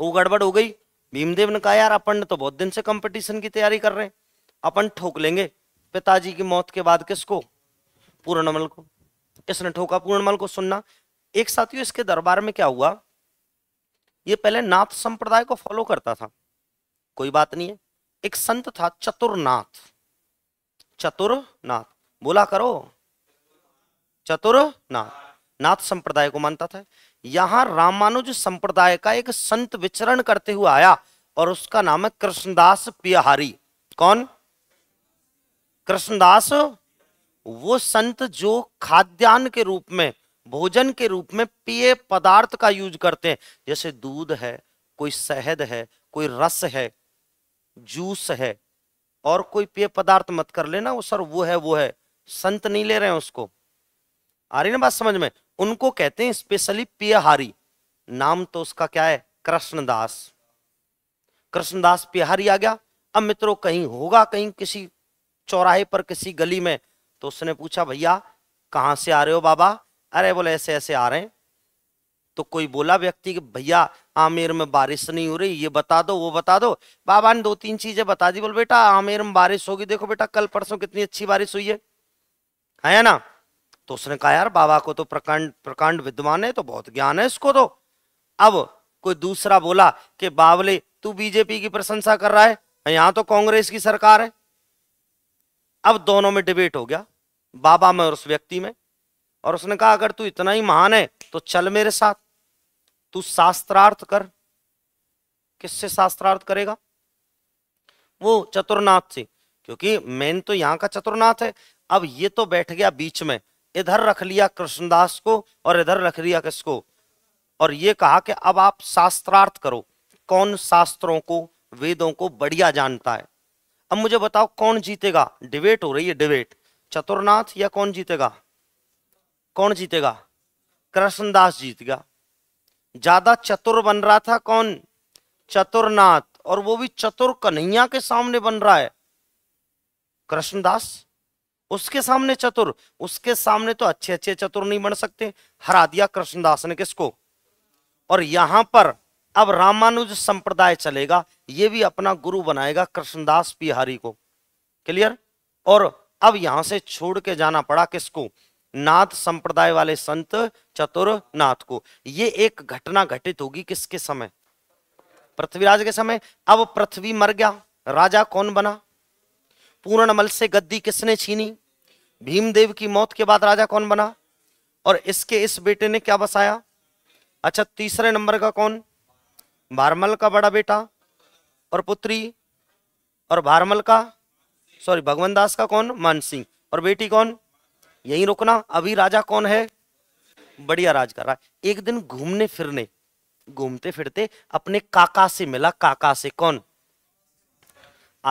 S1: वो गड़बड़ हो गई भीमदेव ने कहा यार अपन ने तो बहुत दिन से कंपटीशन की तैयारी कर रहे हैं अपन ठोक लेंगे पिताजी की मौत के बाद किसको पूर्णमल को इसने ठोका पूर्णमल को सुनना एक साथियों इसके दरबार में क्या हुआ ये पहले नाथ संप्रदाय को फॉलो करता था कोई बात नहीं है एक संत था चतुर्नाथ चतुर्नाथ बोला करो चतुर्नाथ नाथ संप्रदाय को मानता था यहां रामानुज संप्रदाय का एक संत विचरण करते हुए आया और उसका नाम है कृष्णदास पियाहारी कौन कृष्णदास वो संत जो खाद्यान्न के रूप में भोजन के रूप में पेय पदार्थ का यूज करते हैं जैसे दूध है कोई शहद है कोई रस है जूस है और कोई पेय पदार्थ मत कर लेना वो सर वो है वो है संत नहीं ले रहे हैं उसको आ रही ना बात समझ में उनको कहते हैं स्पेशली पियाहारी नाम तो उसका क्या है कृष्णदास कृष्णदास पिहारी आ गया अब मित्रों कहीं होगा कहीं किसी चौराहे पर किसी गली में तो उसने पूछा भैया कहाँ से आ रहे हो बाबा अरे बोले ऐसे ऐसे आ रहे हैं तो कोई बोला व्यक्ति कि भैया आमेर में बारिश नहीं हो रही ये बता दो वो बता दो बाबा ने दो तीन चीजें बता दी बोल बेटा आमेर में बारिश होगी देखो बेटा कल परसों कितनी अच्छी बारिश हुई है है ना तो उसने कहा यार बाबा को तो प्रकांड प्रकांड विद्वान है तो बहुत ज्ञान है इसको तो अब कोई दूसरा बोला कि बावले तू बीजेपी की प्रशंसा कर रहा है यहां तो कांग्रेस की सरकार है अब दोनों में डिबेट हो गया बाबा में और उस व्यक्ति में और उसने कहा अगर तू इतना ही महान है तो चल मेरे साथ तू शास्त्रार्थ कर किससे शास्त्रार्थ करेगा वो चतुर्नाथ से क्योंकि मेन तो यहां का चतुर्नाथ है अब ये तो बैठ गया बीच में इधर रख लिया कृष्णदास को और इधर रख लिया किसको और ये कहा कि अब आप शास्त्रार्थ करो कौन शास्त्रों को वेदों को बढ़िया जानता है अब मुझे बताओ कौन जीतेगा डिबेट हो रही है डिबेट चतुर्नाथ या कौन जीतेगा कौन जीतेगा कृष्णदास जीतेगा ज्यादा चतुर बन रहा था कौन चतुर्नाथ और वो भी चतुर कन्हैया के सामने बन रहा है कृष्णदास उसके सामने चतुर उसके सामने तो अच्छे अच्छे चतुर नहीं बन सकते हरा दिया कृष्णदास ने किसको और यहां पर अब रामानुज संप्रदाय चलेगा ये भी अपना गुरु बनाएगा कृष्णदास बिहारी को क्लियर और अब यहां से छोड़ के जाना पड़ा किसको नाथ संप्रदाय वाले संत चतुर नाथ को ये एक घटना घटित होगी किसके समय पृथ्वीराज के समय अब पृथ्वी मर गया राजा कौन बना पूर्णमल से गद्दी किसने छीनी भीमदेव की मौत के बाद राजा कौन बना और इसके इस बेटे ने क्या बसाया अच्छा तीसरे नंबर का कौन भारमल का बड़ा बेटा और पुत्री और भारमल का सॉरी भगवान दास का कौन मान सिंह और बेटी कौन यहीं रुकना अभी राजा कौन है बढ़िया राज कर रहा है एक दिन घूमने फिरने घूमते फिरते अपने काका से मिला काका से कौन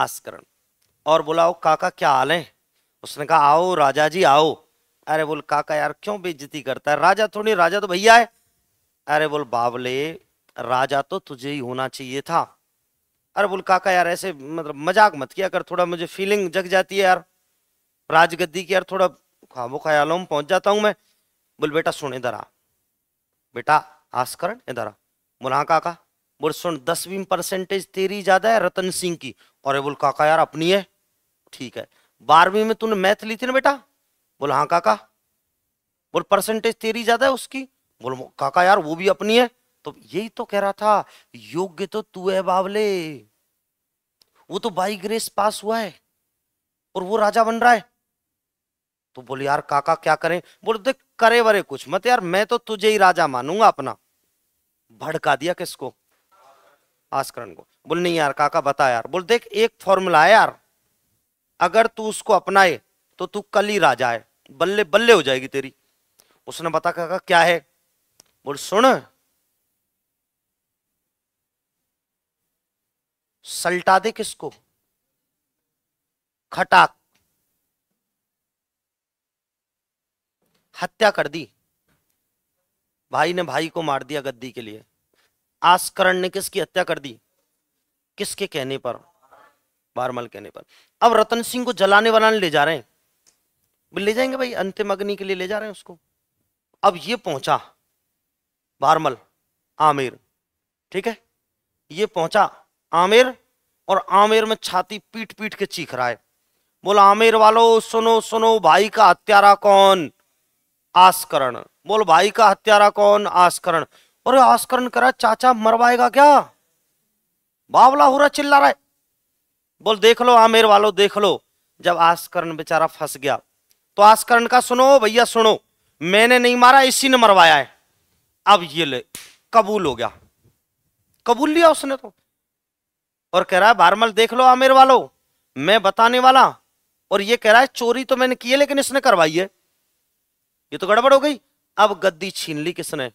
S1: आस्करण और बोला ओ काका क्या हाल है उसने कहा आओ राजा जी आओ अरे बोल काका यार क्यों बेइज्जती करता है राजा थोड़ी राजा तो भैया है अरे बोल बावले राजा तो तुझे ही होना चाहिए था अरे बोल काका यार ऐसे मतलब मजाक मत किया कर थोड़ा मुझे फीलिंग जग जाती है यार राजगद्दी की यार थोड़ा खाबो ख्यालों में पहुंच जाता हूं मैं बोल बेटा सुन इधर आ बेटा आस्करण इधर आ बोला हाँ काका बोल सुन दसवीं परसेंटेज तेरी ज्यादा है रतन सिंह की और बोल काका यार अपनी है ठीक है बारहवीं में तूने मैथ ली थी ना बेटा बोल हाँ काका बोल परसेंटेज तेरी ज्यादा है उसकी बोल काका यार वो भी अपनी है तो यही तो कह रहा था योग्य तो तू है बावले वो तो बाई ग्रेस पास हुआ है और वो राजा बन रहा है तो बोले यार काका क्या करें बोले देख करे वरे कुछ मत यार मैं तो तुझे ही राजा मानूंगा अपना भड़का दिया किसको आस्करण को बोल नहीं यार काका बता यार बोल देख एक फॉर्मूला है यार अगर तू उसको अपनाए तो तू कल ही राजा है बल्ले बल्ले हो जाएगी तेरी उसने बता काका क्या है बोल सुन सल्टा दे किसको खटाक हत्या कर दी भाई ने भाई को मार दिया गद्दी के लिए आस्करण ने किसकी हत्या कर दी किसके कहने पर बारमल कहने पर अब रतन सिंह को जलाने वाला ले जा रहे हैं ले जाएंगे भाई अंतिम अग्नि के लिए ले जा रहे हैं उसको अब ये पहुंचा बारमल आमिर ठीक है ये पहुंचा आमिर और आमिर में छाती पीट पीट के चीख रहा है बोला आमिर वालो सुनो सुनो भाई का हत्यारा कौन आस्करण बोल भाई का हत्यारा कौन आस्करण और आस्करण करा चाचा मरवाएगा क्या बावला हो रहा चिल्ला रहा है बोल देख लो आमिर वालो देख लो जब आस्करण बेचारा फंस गया तो आस्करण का सुनो भैया सुनो मैंने नहीं मारा इसी ने मरवाया है अब ये ले कबूल हो गया कबूल लिया उसने तो और कह रहा है बारमल देख लो आमिर वालो मैं बताने वाला और ये कह रहा है चोरी तो मैंने की है लेकिन इसने करवाई है ये तो गड़बड़ हो गई अब गद्दी छीन ली किसने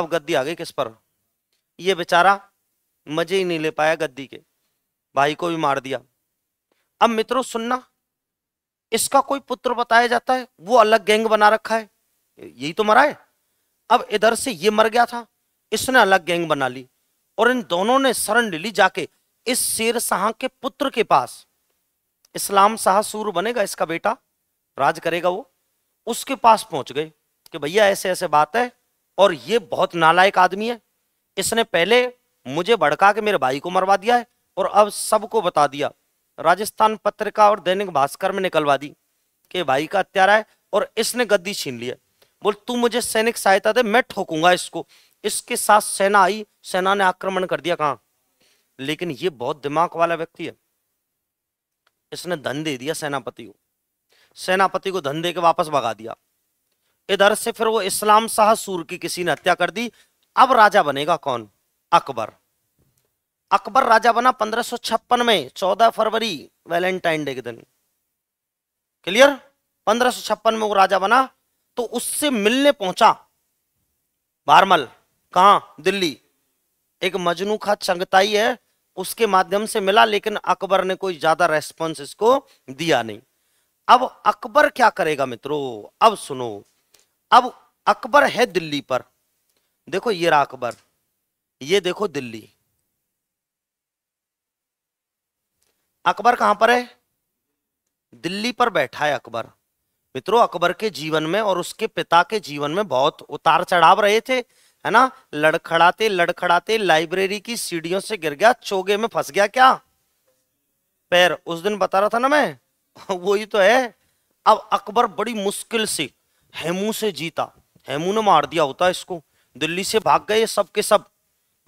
S1: अब गद्दी आ गई किस पर ये बेचारा मजे ही नहीं ले पाया गद्दी के भाई को भी मार दिया अब मित्रों सुनना इसका कोई पुत्र बताया जाता है वो अलग गैंग बना रखा है यही तो मरा है अब इधर से ये मर गया था इसने अलग गैंग बना ली और इन दोनों ने शरण ले ली जाके इस शेर शाह के पुत्र के पास इस्लाम शाह सूर बनेगा इसका बेटा राज करेगा वो उसके पास पहुंच गए कि भैया ऐसे ऐसे बात है और ये बहुत नालायक आदमी है इसने पहले मुझे भड़का के मेरे भाई को मरवा दिया है और अब सबको बता दिया राजस्थान पत्रिका और दैनिक भास्कर में निकलवा दी कि भाई का हत्यारा है और इसने गद्दी छीन लिया बोल तू मुझे सैनिक सहायता दे मैं ठोकूंगा इसको इसके साथ सेना आई सेना ने आक्रमण कर दिया कहा लेकिन ये बहुत दिमाग वाला व्यक्ति है इसने धन दे दिया सेनापति को सेनापति को धन दे के वापस भगा दिया इधर से फिर वो इस्लाम शाह सूर की किसी ने हत्या कर दी अब राजा बनेगा कौन अकबर अकबर राजा बना पंद्रह में चौदह फरवरी वैलेंटाइन डे के दिन क्लियर पंद्रह में वो राजा बना तो उससे मिलने पहुंचा बारमल कहा दिल्ली एक मजनू खा चंगताई है उसके माध्यम से मिला लेकिन अकबर ने कोई ज्यादा रेस्पॉन्स इसको दिया नहीं अब अकबर क्या करेगा मित्रों अब सुनो अब अकबर है दिल्ली पर देखो ये रहा अकबर ये देखो दिल्ली अकबर कहां पर है दिल्ली पर बैठा है अकबर मित्रों अकबर के जीवन में और उसके पिता के जीवन में बहुत उतार चढ़ाव रहे थे है ना लड़खड़ाते लड़खड़ाते लाइब्रेरी की सीढ़ियों से गिर गया चोगे में फंस गया क्या पैर उस दिन बता रहा था ना मैं *laughs* वही तो है अब अकबर बड़ी मुश्किल से हेमू से जीता हेमू ने मार दिया होता इसको दिल्ली से भाग गए सब के सब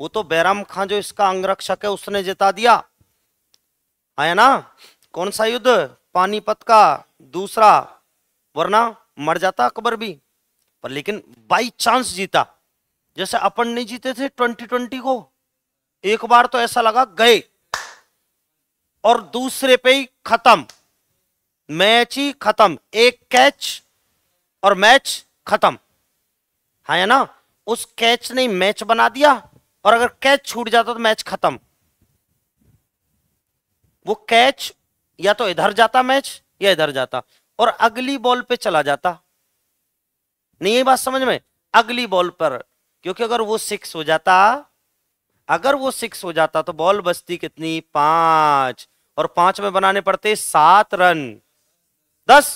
S1: वो तो बैराम खान जो इसका अंगरक्षक है उसने जिता दिया आया ना कौन सा युद्ध पानीपत का दूसरा वरना मर जाता अकबर भी पर लेकिन बाई चांस जीता जैसे अपन नहीं जीते थे ट्वेंटी ट्वेंटी को एक बार तो ऐसा लगा गए और दूसरे पे ही खत्म मैच ही खत्म एक कैच और मैच खत्म हाँ है ना उस कैच ने मैच बना दिया और अगर कैच छूट जाता तो मैच खत्म वो कैच या तो इधर जाता मैच या इधर जाता और अगली बॉल पे चला जाता नहीं ये बात समझ में अगली बॉल पर क्योंकि अगर वो सिक्स हो जाता अगर वो सिक्स हो जाता तो बॉल बचती कितनी पांच और पांच में बनाने पड़ते सात रन दस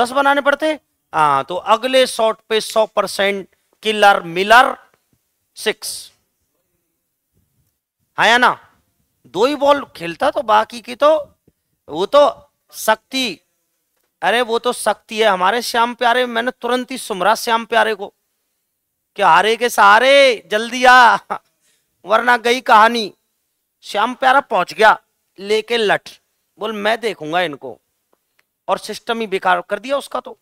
S1: दस बनाने पड़ते हाँ तो अगले शॉट पे सौ परसेंट किलर मिलर सिक्स है या ना दो ही बॉल खेलता तो बाकी की तो वो तो शक्ति अरे वो तो शक्ति है हमारे श्याम प्यारे मैंने तुरंत ही सुमरा श्याम प्यारे को कि हारे के सहारे जल्दी आ वरना गई कहानी श्याम प्यारा पहुंच गया लेके लठ बोल मैं देखूंगा इनको और सिस्टम ही बेकार कर दिया उसका तो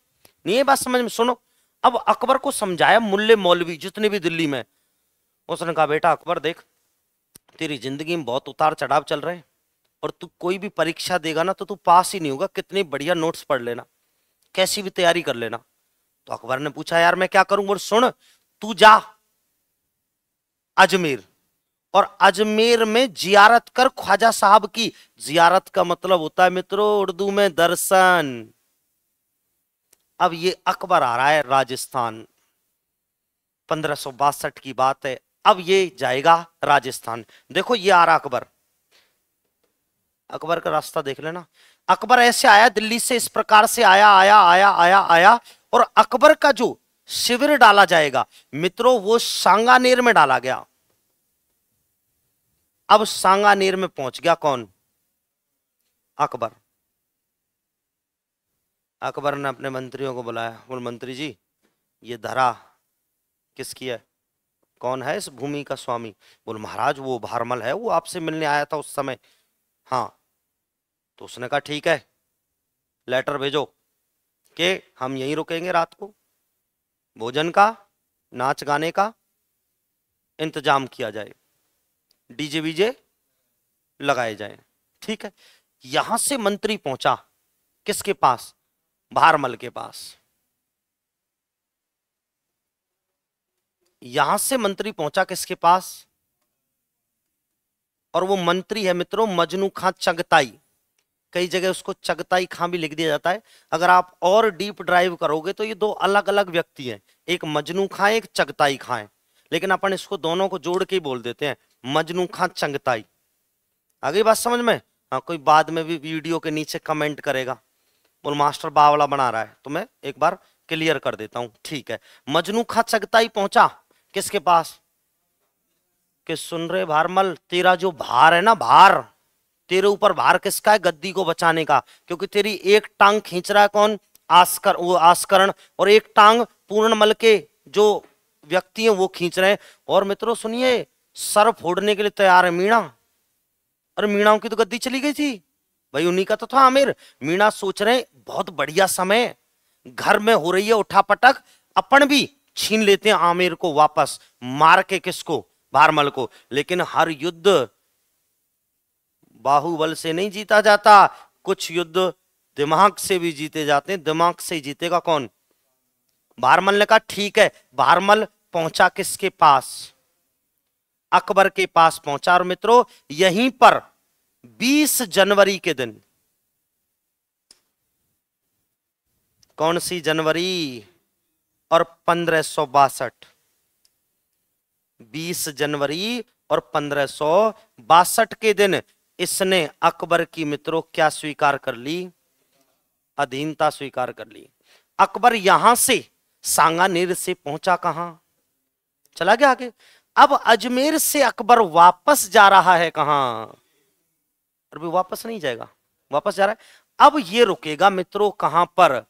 S1: नहीं बात समझ में सुनो अब अकबर को समझाया मुल्ले मौलवी जितने भी दिल्ली में उसने कहा बेटा अकबर देख तेरी जिंदगी में बहुत उतार चढ़ाव चल रहे हैं और तू कोई भी परीक्षा देगा ना तो तू पास ही नहीं होगा कितने बढ़िया नोट्स पढ़ लेना कैसी भी तैयारी कर लेना तो अकबर ने पूछा यार मैं क्या करूं और सुन तू जा अजमेर और अजमेर में जियारत कर ख्वाजा साहब की जियारत का मतलब होता है मित्रों उर्दू में दर्शन अब ये अकबर आ रहा है राजस्थान पंद्रह की बात है अब ये जाएगा राजस्थान देखो ये आ रहा अकबर अकबर का रास्ता देख लेना अकबर ऐसे आया दिल्ली से इस प्रकार से आया आया आया आया आया और अकबर का जो शिविर डाला जाएगा मित्रों वो सांगानेर में डाला गया अब सांगानेर में पहुंच गया कौन अकबर अकबर ने अपने मंत्रियों को बुलाया बोल मंत्री जी ये धरा किसकी है कौन है इस भूमि का स्वामी बोल महाराज वो भारमल है वो आपसे मिलने आया था उस समय हाँ तो उसने कहा ठीक है लेटर भेजो के हम यहीं रुकेंगे रात को भोजन का नाच गाने का इंतजाम किया जाए डीजे वीजे लगाए जाए ठीक है यहां से मंत्री पहुंचा किसके पास भारमल के पास यहां से मंत्री पहुंचा किसके पास और वो मंत्री है मित्रों मजनू खां चगताई कई जगह उसको चगताई भी लिख दिया जाता है अगर आप और डीप ड्राइव करोगे तो ये दो अलग अलग व्यक्ति हैं एक मजनू खां एक चगताई खां है लेकिन अपन इसको दोनों को जोड़ के ही बोल देते हैं मजनू खां चंगताई आगे बात समझ में हाँ कोई बाद में भी वीडियो के नीचे कमेंट करेगा बोल मास्टर बावला बना रहा है तो मैं एक बार क्लियर कर देता हूँ ठीक है मजनू खा चगताई पहुंचा किसके पास कि सुन रहे भारमल तेरा जो भार है ना भार तेरे ऊपर भार किसका है गद्दी को बचाने का क्योंकि तेरी एक टांग खींच रहा है कौन आस्कर वो आस्करण और एक टांग पूर्ण मल के जो व्यक्ति है वो खींच रहे हैं और मित्रों सुनिए सर फोड़ने के लिए तैयार है मीणा अरे मीणाओं की तो गद्दी चली गई थी भाई उन्हीं का तो था आमिर मीणा सोच रहे बहुत बढ़िया समय घर में हो रही है उठा पटक अपन भी छीन लेते हैं आमिर को वापस मार के किसको भारमल को लेकिन हर युद्ध बाहुबल से नहीं जीता जाता कुछ युद्ध दिमाग से भी जीते जाते हैं दिमाग से जीतेगा कौन भारमल ने कहा ठीक है भारमल पहुंचा किसके पास अकबर के पास पहुंचा और मित्रों यहीं पर 20 जनवरी के दिन कौन सी जनवरी और पंद्रह सौ बासठ बीस जनवरी और पंद्रह सौ बासठ के दिन इसने अकबर की मित्रों क्या स्वीकार कर ली अधीनता स्वीकार कर ली अकबर यहां से सांगानेर से पहुंचा कहां चला गया आगे अब अजमेर से अकबर वापस जा रहा है कहां अरे वापस नहीं जाएगा वापस जा रहा है अब ये रुकेगा मित्रों कहां पर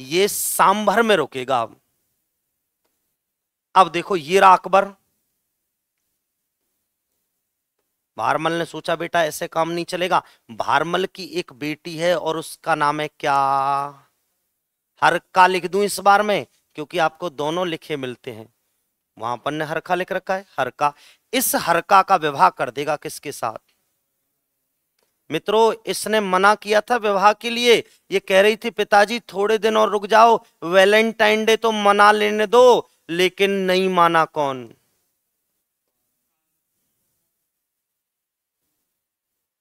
S1: ये सांभर में रुकेगा अब अब देखो ये रहा अकबर भारमल ने सोचा बेटा ऐसे काम नहीं चलेगा भारमल की एक बेटी है और उसका नाम है क्या हरका लिख दूं इस बार में क्योंकि आपको दोनों लिखे मिलते हैं वहां पर ने हरका लिख रखा है हरका इस हरका का विवाह कर देगा किसके साथ मित्रों इसने मना किया था विवाह के लिए ये कह रही थी पिताजी थोड़े दिन और रुक जाओ वैलेंटाइन डे तो मना लेने दो लेकिन नहीं माना कौन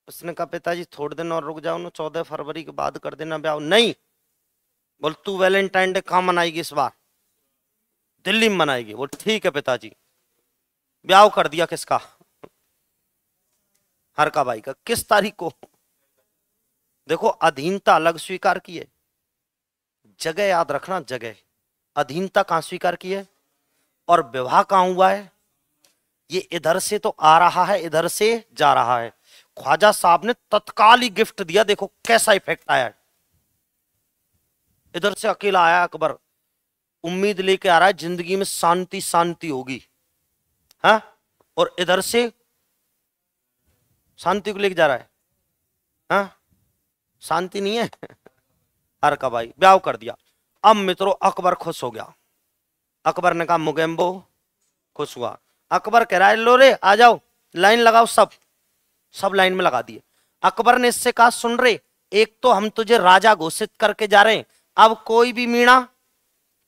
S1: उसने कहा पिताजी थोड़े दिन और रुक जाओ ना चौदह फरवरी के बाद कर देना ब्याह नहीं बोल तू वैलेंटाइन डे कहाँ मनाएगी इस बार दिल्ली में मनाएगी बोल ठीक है पिताजी ब्याह कर दिया किसका हरका भाई का किस तारीख को देखो अधीनता अलग स्वीकार की है जगह याद रखना जगह अधीनता कहाँ स्वीकार की है और विवाह कहाँ हुआ है ये इधर से तो आ रहा है इधर से जा रहा है ख्वाजा साहब ने तत्काल ही गिफ्ट दिया देखो कैसा इफेक्ट आया इधर से अकेला आया अकबर उम्मीद लेके आ रहा है जिंदगी में शांति शांति होगी हा? और इधर से शांति को लेके जा रहा है हा? शांति नहीं है *laughs* हर का भाई ब्याह कर दिया अब मित्रों अकबर खुश हो गया अकबर ने कहा मुगेम्बो खुश हुआ अकबर कह रहा है लोरे आ जाओ लाइन लगाओ सब सब लाइन में लगा दिए अकबर ने इससे कहा सुन रे एक तो हम तुझे राजा घोषित करके जा रहे हैं अब कोई भी मीणा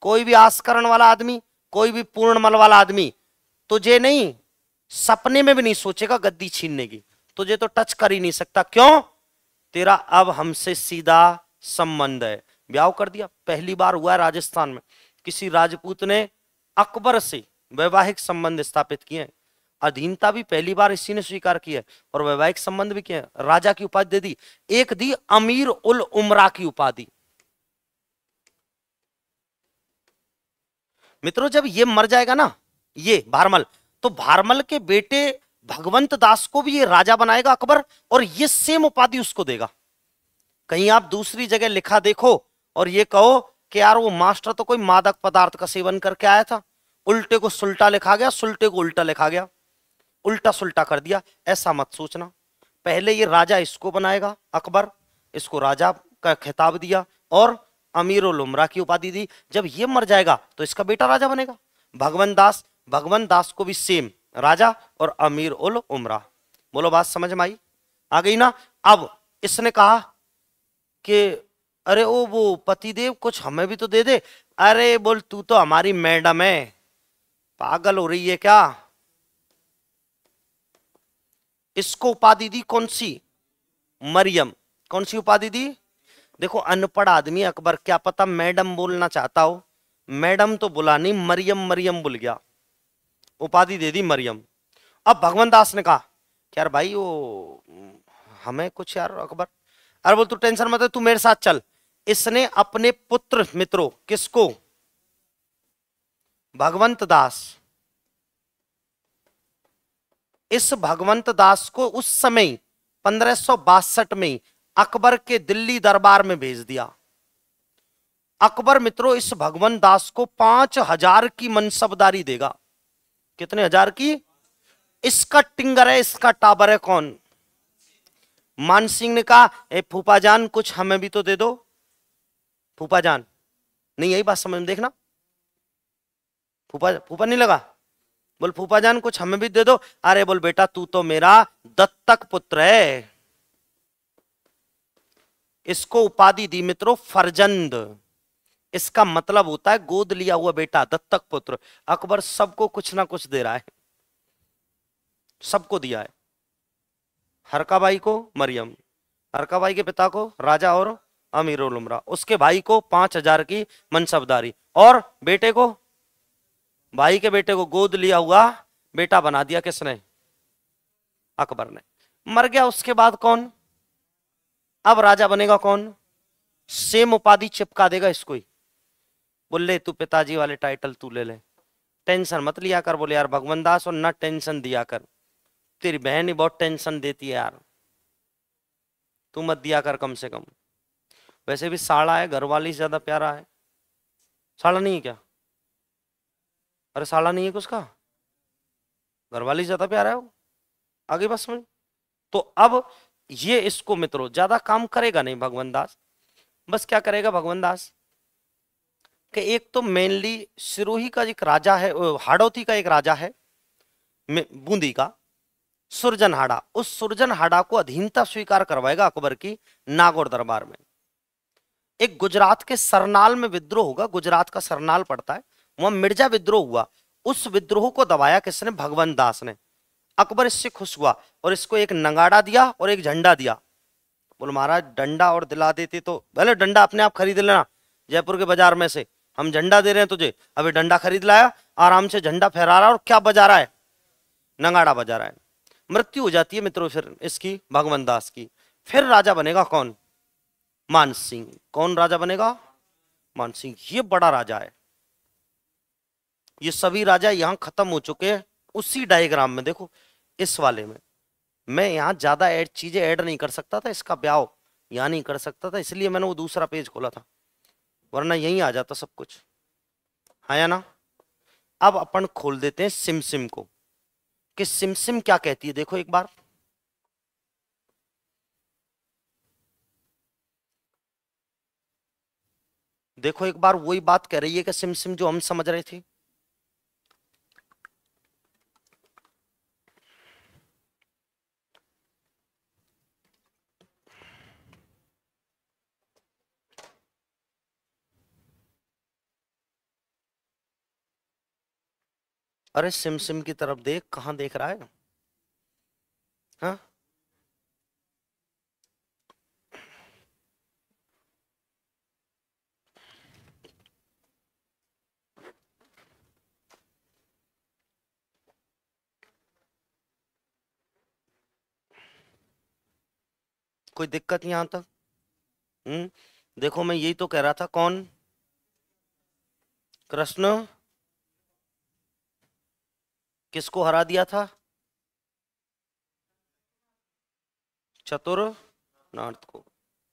S1: कोई भी आस्करण वाला आदमी कोई भी पूर्णमल वाला आदमी तुझे नहीं सपने में भी नहीं सोचेगा गद्दी छीनने की तुझे तो टच कर ही नहीं सकता क्यों तेरा अब हमसे सीधा संबंध है ब्याह कर दिया पहली बार हुआ है राजस्थान में किसी राजपूत ने अकबर से वैवाहिक संबंध स्थापित किए अधीनता भी पहली बार इसी ने स्वीकार किया और वैवाहिक संबंध भी किया राजा की उपाधि दे दी एक दी अमीर उल उमरा की उपाधि मित्रों जब ये मर जाएगा ना ये भारमल तो भारमल के बेटे भगवंत दास को भी ये राजा बनाएगा अकबर और ये सेम उपाधि उसको देगा कहीं आप दूसरी जगह लिखा देखो और ये कहो कि यार वो मास्टर तो कोई मादक पदार्थ का सेवन करके आया था उल्टे को सुल्टा लिखा गया सुल्टे को उल्टा लिखा गया उल्टा सुल्टा कर दिया ऐसा मत सोचना पहले ये राजा इसको बनाएगा अकबर इसको राजा का खिताब दिया और अमीर उलमरा की उपाधि दी जब ये मर जाएगा तो इसका बेटा राजा बनेगा भगवान दास भगवान दास को भी सेम राजा और अमीर उल उमरा बोलो बात समझ में आई आ गई ना अब इसने कहा कि अरे ओ वो पतिदेव कुछ हमें भी तो दे दे अरे बोल तू तो हमारी मैडम है पागल हो रही है क्या इसको उपाधि दी कौन सी मरियम कौन सी उपाधि दी देखो अनपढ़ आदमी अकबर क्या पता मैडम बोलना चाहता हो मैडम तो बोला नहीं मरियम मरियम बोल गया उपाधि दे दी मरियम अब भगवान दास ने कहा यार भाई वो हमें कुछ यार अकबर अरे बोल तू टेंशन मत तू मेरे साथ चल इसने अपने पुत्र मित्रों किसको भगवंत दास इस भगवंत दास को उस समय पंद्रह में अकबर के दिल्ली दरबार में भेज दिया अकबर मित्रों इस भगवंत दास को पांच हजार की मनसबदारी देगा कितने हजार की इसका टिंगर है इसका टाबर है कौन मान सिंह ने कहा ए फूफा जान कुछ हमें भी तो दे दो फूफा जान नहीं यही बात समझ में देखना फूफा फूफा नहीं लगा बोल फूफा जान कुछ हमें भी दे दो अरे बोल बेटा तू तो मेरा दत्तक पुत्र है इसको उपाधि दी मित्रों फरजंद इसका मतलब होता है गोद लिया हुआ बेटा दत्तक पुत्र अकबर सबको कुछ ना कुछ दे रहा है सबको दिया है हरका भाई को मरियम हरका भाई के पिता को राजा और अमीर उमरा उसके भाई को पांच हजार की मनसबदारी और बेटे को भाई के बेटे को गोद लिया हुआ बेटा बना दिया किसने अकबर ने मर गया उसके बाद कौन अब राजा बनेगा कौन सेम उपाधि चिपका देगा इसको ही बोले तू पिताजी वाले टाइटल तू ले ले टेंशन मत लिया कर बोले यार भगवान दास और ना टेंशन दिया कर तेरी बहन ही बहुत टेंशन देती है यार तू मत दिया कर कम से कम वैसे भी साड़ा है घर वाली ज्यादा प्यारा है साड़ा नहीं है क्या अरे साला नहीं है कुछ का घर वाले ज्यादा प्यारा है वो आगे बात समझ तो अब ये इसको मित्रों ज्यादा काम करेगा नहीं भगवान दास बस क्या करेगा भगवान दास कि एक तो मेनली सिरोही का एक राजा है हाड़ौती का एक राजा है बूंदी का सुरजन हाड़ा उस सुरजन हाड़ा को अधीनता स्वीकार करवाएगा अकबर की नागौर दरबार में एक गुजरात के सरनाल में विद्रोह होगा गुजरात का सरनाल पड़ता है वहां मिर्जा विद्रोह हुआ उस विद्रोह को दबाया किसने भगवान दास ने अकबर इससे खुश हुआ और इसको एक नगाड़ा दिया और एक झंडा दिया बोल महाराज डंडा और दिला देते तो भले डंडा अपने आप खरीद लेना जयपुर के बाजार में से हम झंडा दे रहे हैं तुझे अभी डंडा खरीद लाया आराम से झंडा फहरा रहा और क्या बजा रहा है नगाड़ा बजा रहा है मृत्यु हो जाती है मित्रों फिर इसकी भगवान दास की फिर राजा बनेगा कौन मानसिंह कौन राजा बनेगा मानसिंह ये बड़ा राजा है ये सभी राजा यहाँ खत्म हो चुके हैं उसी डायग्राम में देखो इस वाले में मैं यहाँ ज़्यादा ऐड चीज़ें ऐड नहीं कर सकता था इसका ब्याह यहाँ नहीं कर सकता था इसलिए मैंने वो दूसरा पेज खोला था वरना यहीं आ जाता सब कुछ हाँ या ना अब अपन खोल देते हैं सिम सिम को कि सिम सिम क्या कहती है देखो एक बार देखो एक बार वही बात कह रही है कि सिम सिम जो हम समझ रहे थे अरे सिम सिम की तरफ देख कहा देख रहा है हा? कोई दिक्कत यहां तक हम्म देखो मैं यही तो कह रहा था कौन कृष्ण किसको हरा दिया था चतुर नार्थ को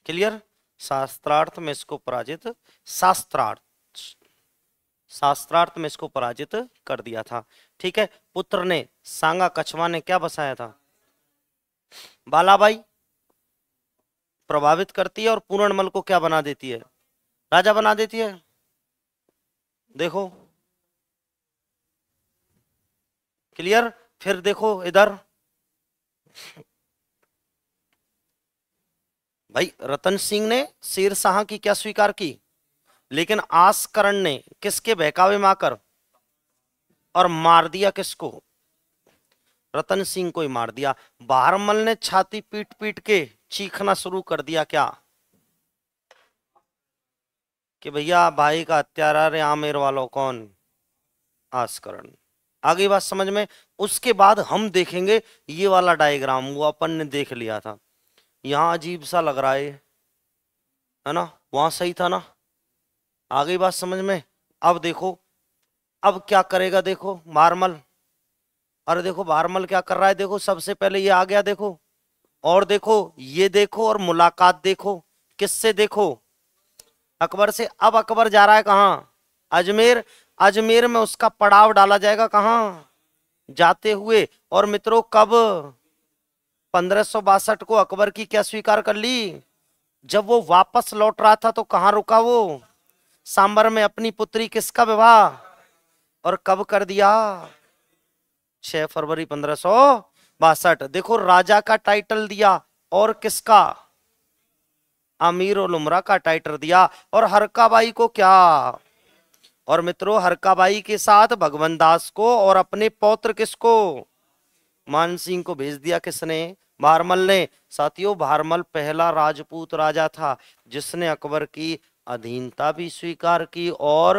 S1: क्लियर शास्त्रार्थ में इसको पराजित शास्त्रार्थ शास्त्रार्थ में इसको पराजित कर दिया था ठीक है पुत्र ने सांगा कछवा ने क्या बसाया था बालाबाई प्रभावित करती है और पूर्णमल को क्या बना देती है राजा बना देती है देखो क्लियर फिर देखो इधर भाई रतन सिंह ने शेर शाह की क्या स्वीकार की लेकिन आसकरण ने किसके बहकावे में आकर और मार दिया किसको रतन सिंह को ही मार दिया बारमल ने छाती पीट पीट के चीखना शुरू कर दिया क्या कि भैया भाई का हत्यारा रे आमेर वालों कौन आसकरण आगे बात समझ में उसके बाद हम देखेंगे ये वाला डायग्राम वो अपन ने देख लिया था यहाँ अजीब सा लग रहा है है ना वहां सही था ना आगे बात समझ में अब देखो अब क्या करेगा देखो मार्मल अरे देखो मार्मल क्या कर रहा है देखो सबसे पहले ये आ गया देखो और देखो ये देखो और मुलाकात देखो किससे देखो अकबर से अब अकबर जा रहा है कहाँ अजमेर अजमेर में उसका पड़ाव डाला जाएगा कहा जाते हुए और मित्रों कब पंद्रह को अकबर की क्या स्वीकार कर ली जब वो वापस लौट रहा था तो कहाँ रुका वो सांबर में अपनी पुत्री किसका विवाह और कब कर दिया 6 फरवरी पंद्रह देखो राजा का टाइटल दिया और किसका अमीर उल उमरा का टाइटल दिया और हरकाबाई को क्या और मित्रों हरकाबाई के साथ भगवान दास को और अपने पौत्र किसको मान सिंह को भेज दिया किसने भारमल ने साथियों भारमल पहला राजपूत राजा था जिसने अकबर की अधीनता भी स्वीकार की और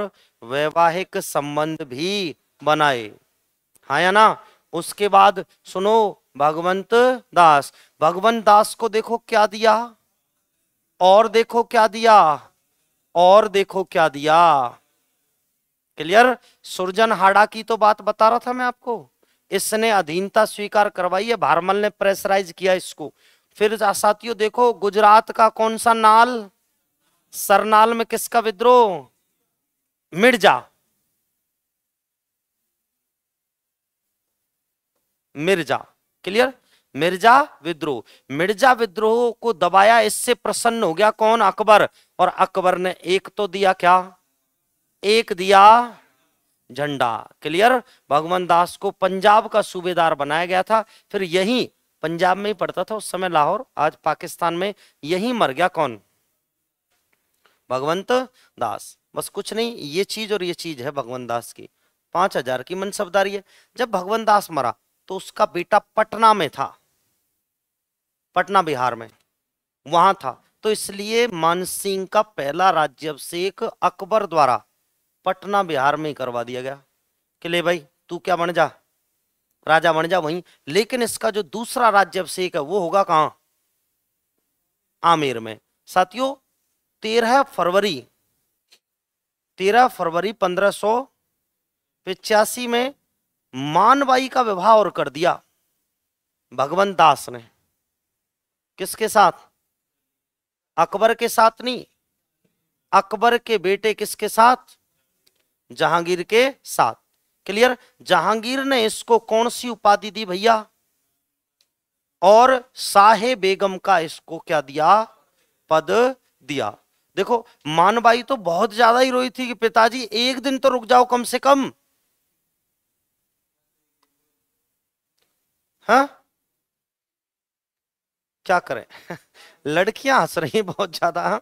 S1: वैवाहिक संबंध भी बनाए हाँ या ना उसके बाद सुनो भगवंत दास भगवंत दास को देखो क्या दिया और देखो क्या दिया और देखो क्या दिया क्लियर सुरजन हाडा की तो बात बता रहा था मैं आपको इसने अधीनता स्वीकार करवाई है भारमल ने प्रेसराइज किया इसको फिर साथियों देखो गुजरात का कौन सा नाल सरनाल में किसका विद्रोह मिर्जा मिर्जा क्लियर मिर्जा विद्रोह मिर्जा विद्रोह को दबाया इससे प्रसन्न हो गया कौन अकबर और अकबर ने एक तो दिया क्या एक दिया झंडा क्लियर भगवान दास को पंजाब का सूबेदार बनाया गया था फिर यही पंजाब में ही पड़ता था उस समय लाहौर आज पाकिस्तान में यही मर गया कौन भगवंत दास बस कुछ नहीं ये चीज और ये चीज है भगवंत दास की पांच हजार की मनसबदारी है जब भगवंत दास मरा तो उसका बेटा पटना में था पटना बिहार में वहां था तो इसलिए मानसिंह का पहला राज्यभिषेक अकबर द्वारा पटना बिहार में ही करवा दिया गया कि ले भाई तू क्या बन जा राजा बन जा वहीं लेकिन इसका जो दूसरा राज्य अभिषेक है वो होगा कहां आमेर में साथियों तेरह फरवरी तेरह फरवरी पंद्रह सौ पिचासी में मानवाई का विवाह और कर दिया भगवंत दास ने किसके साथ अकबर के साथ नहीं अकबर के बेटे किसके साथ जहांगीर के साथ क्लियर जहांगीर ने इसको कौन सी उपाधि दी भैया और साहे बेगम का इसको क्या दिया पद दिया देखो मानबाई तो बहुत ज्यादा ही रोई थी कि पिताजी एक दिन तो रुक जाओ कम से कम हा? क्या करें *laughs* लड़कियां हंस रही हैं बहुत ज्यादा हाँ?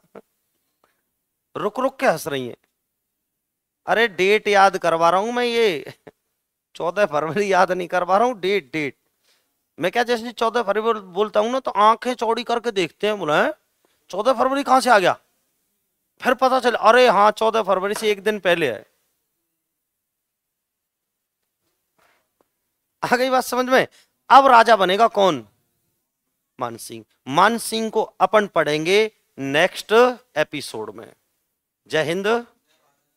S1: रुक रुक के हंस रही हैं अरे डेट याद करवा रहा हूं मैं ये *laughs* चौदह फरवरी याद नहीं करवा रहा हूँ डेट डेट मैं क्या जैसे चौदह फरवरी बोलता हूँ ना तो आंखें चौड़ी करके देखते हैं बोला चौदह फरवरी कहाँ से आ गया फिर पता चले अरे हाँ चौदह फरवरी से एक दिन पहले है *laughs* आ गई बात समझ में अब राजा बनेगा कौन मान सिंह मान सिंह को अपन पढ़ेंगे नेक्स्ट एपिसोड में जय हिंद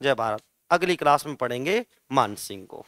S1: जय भारत अगली क्लास में पढ़ेंगे मानसिंह को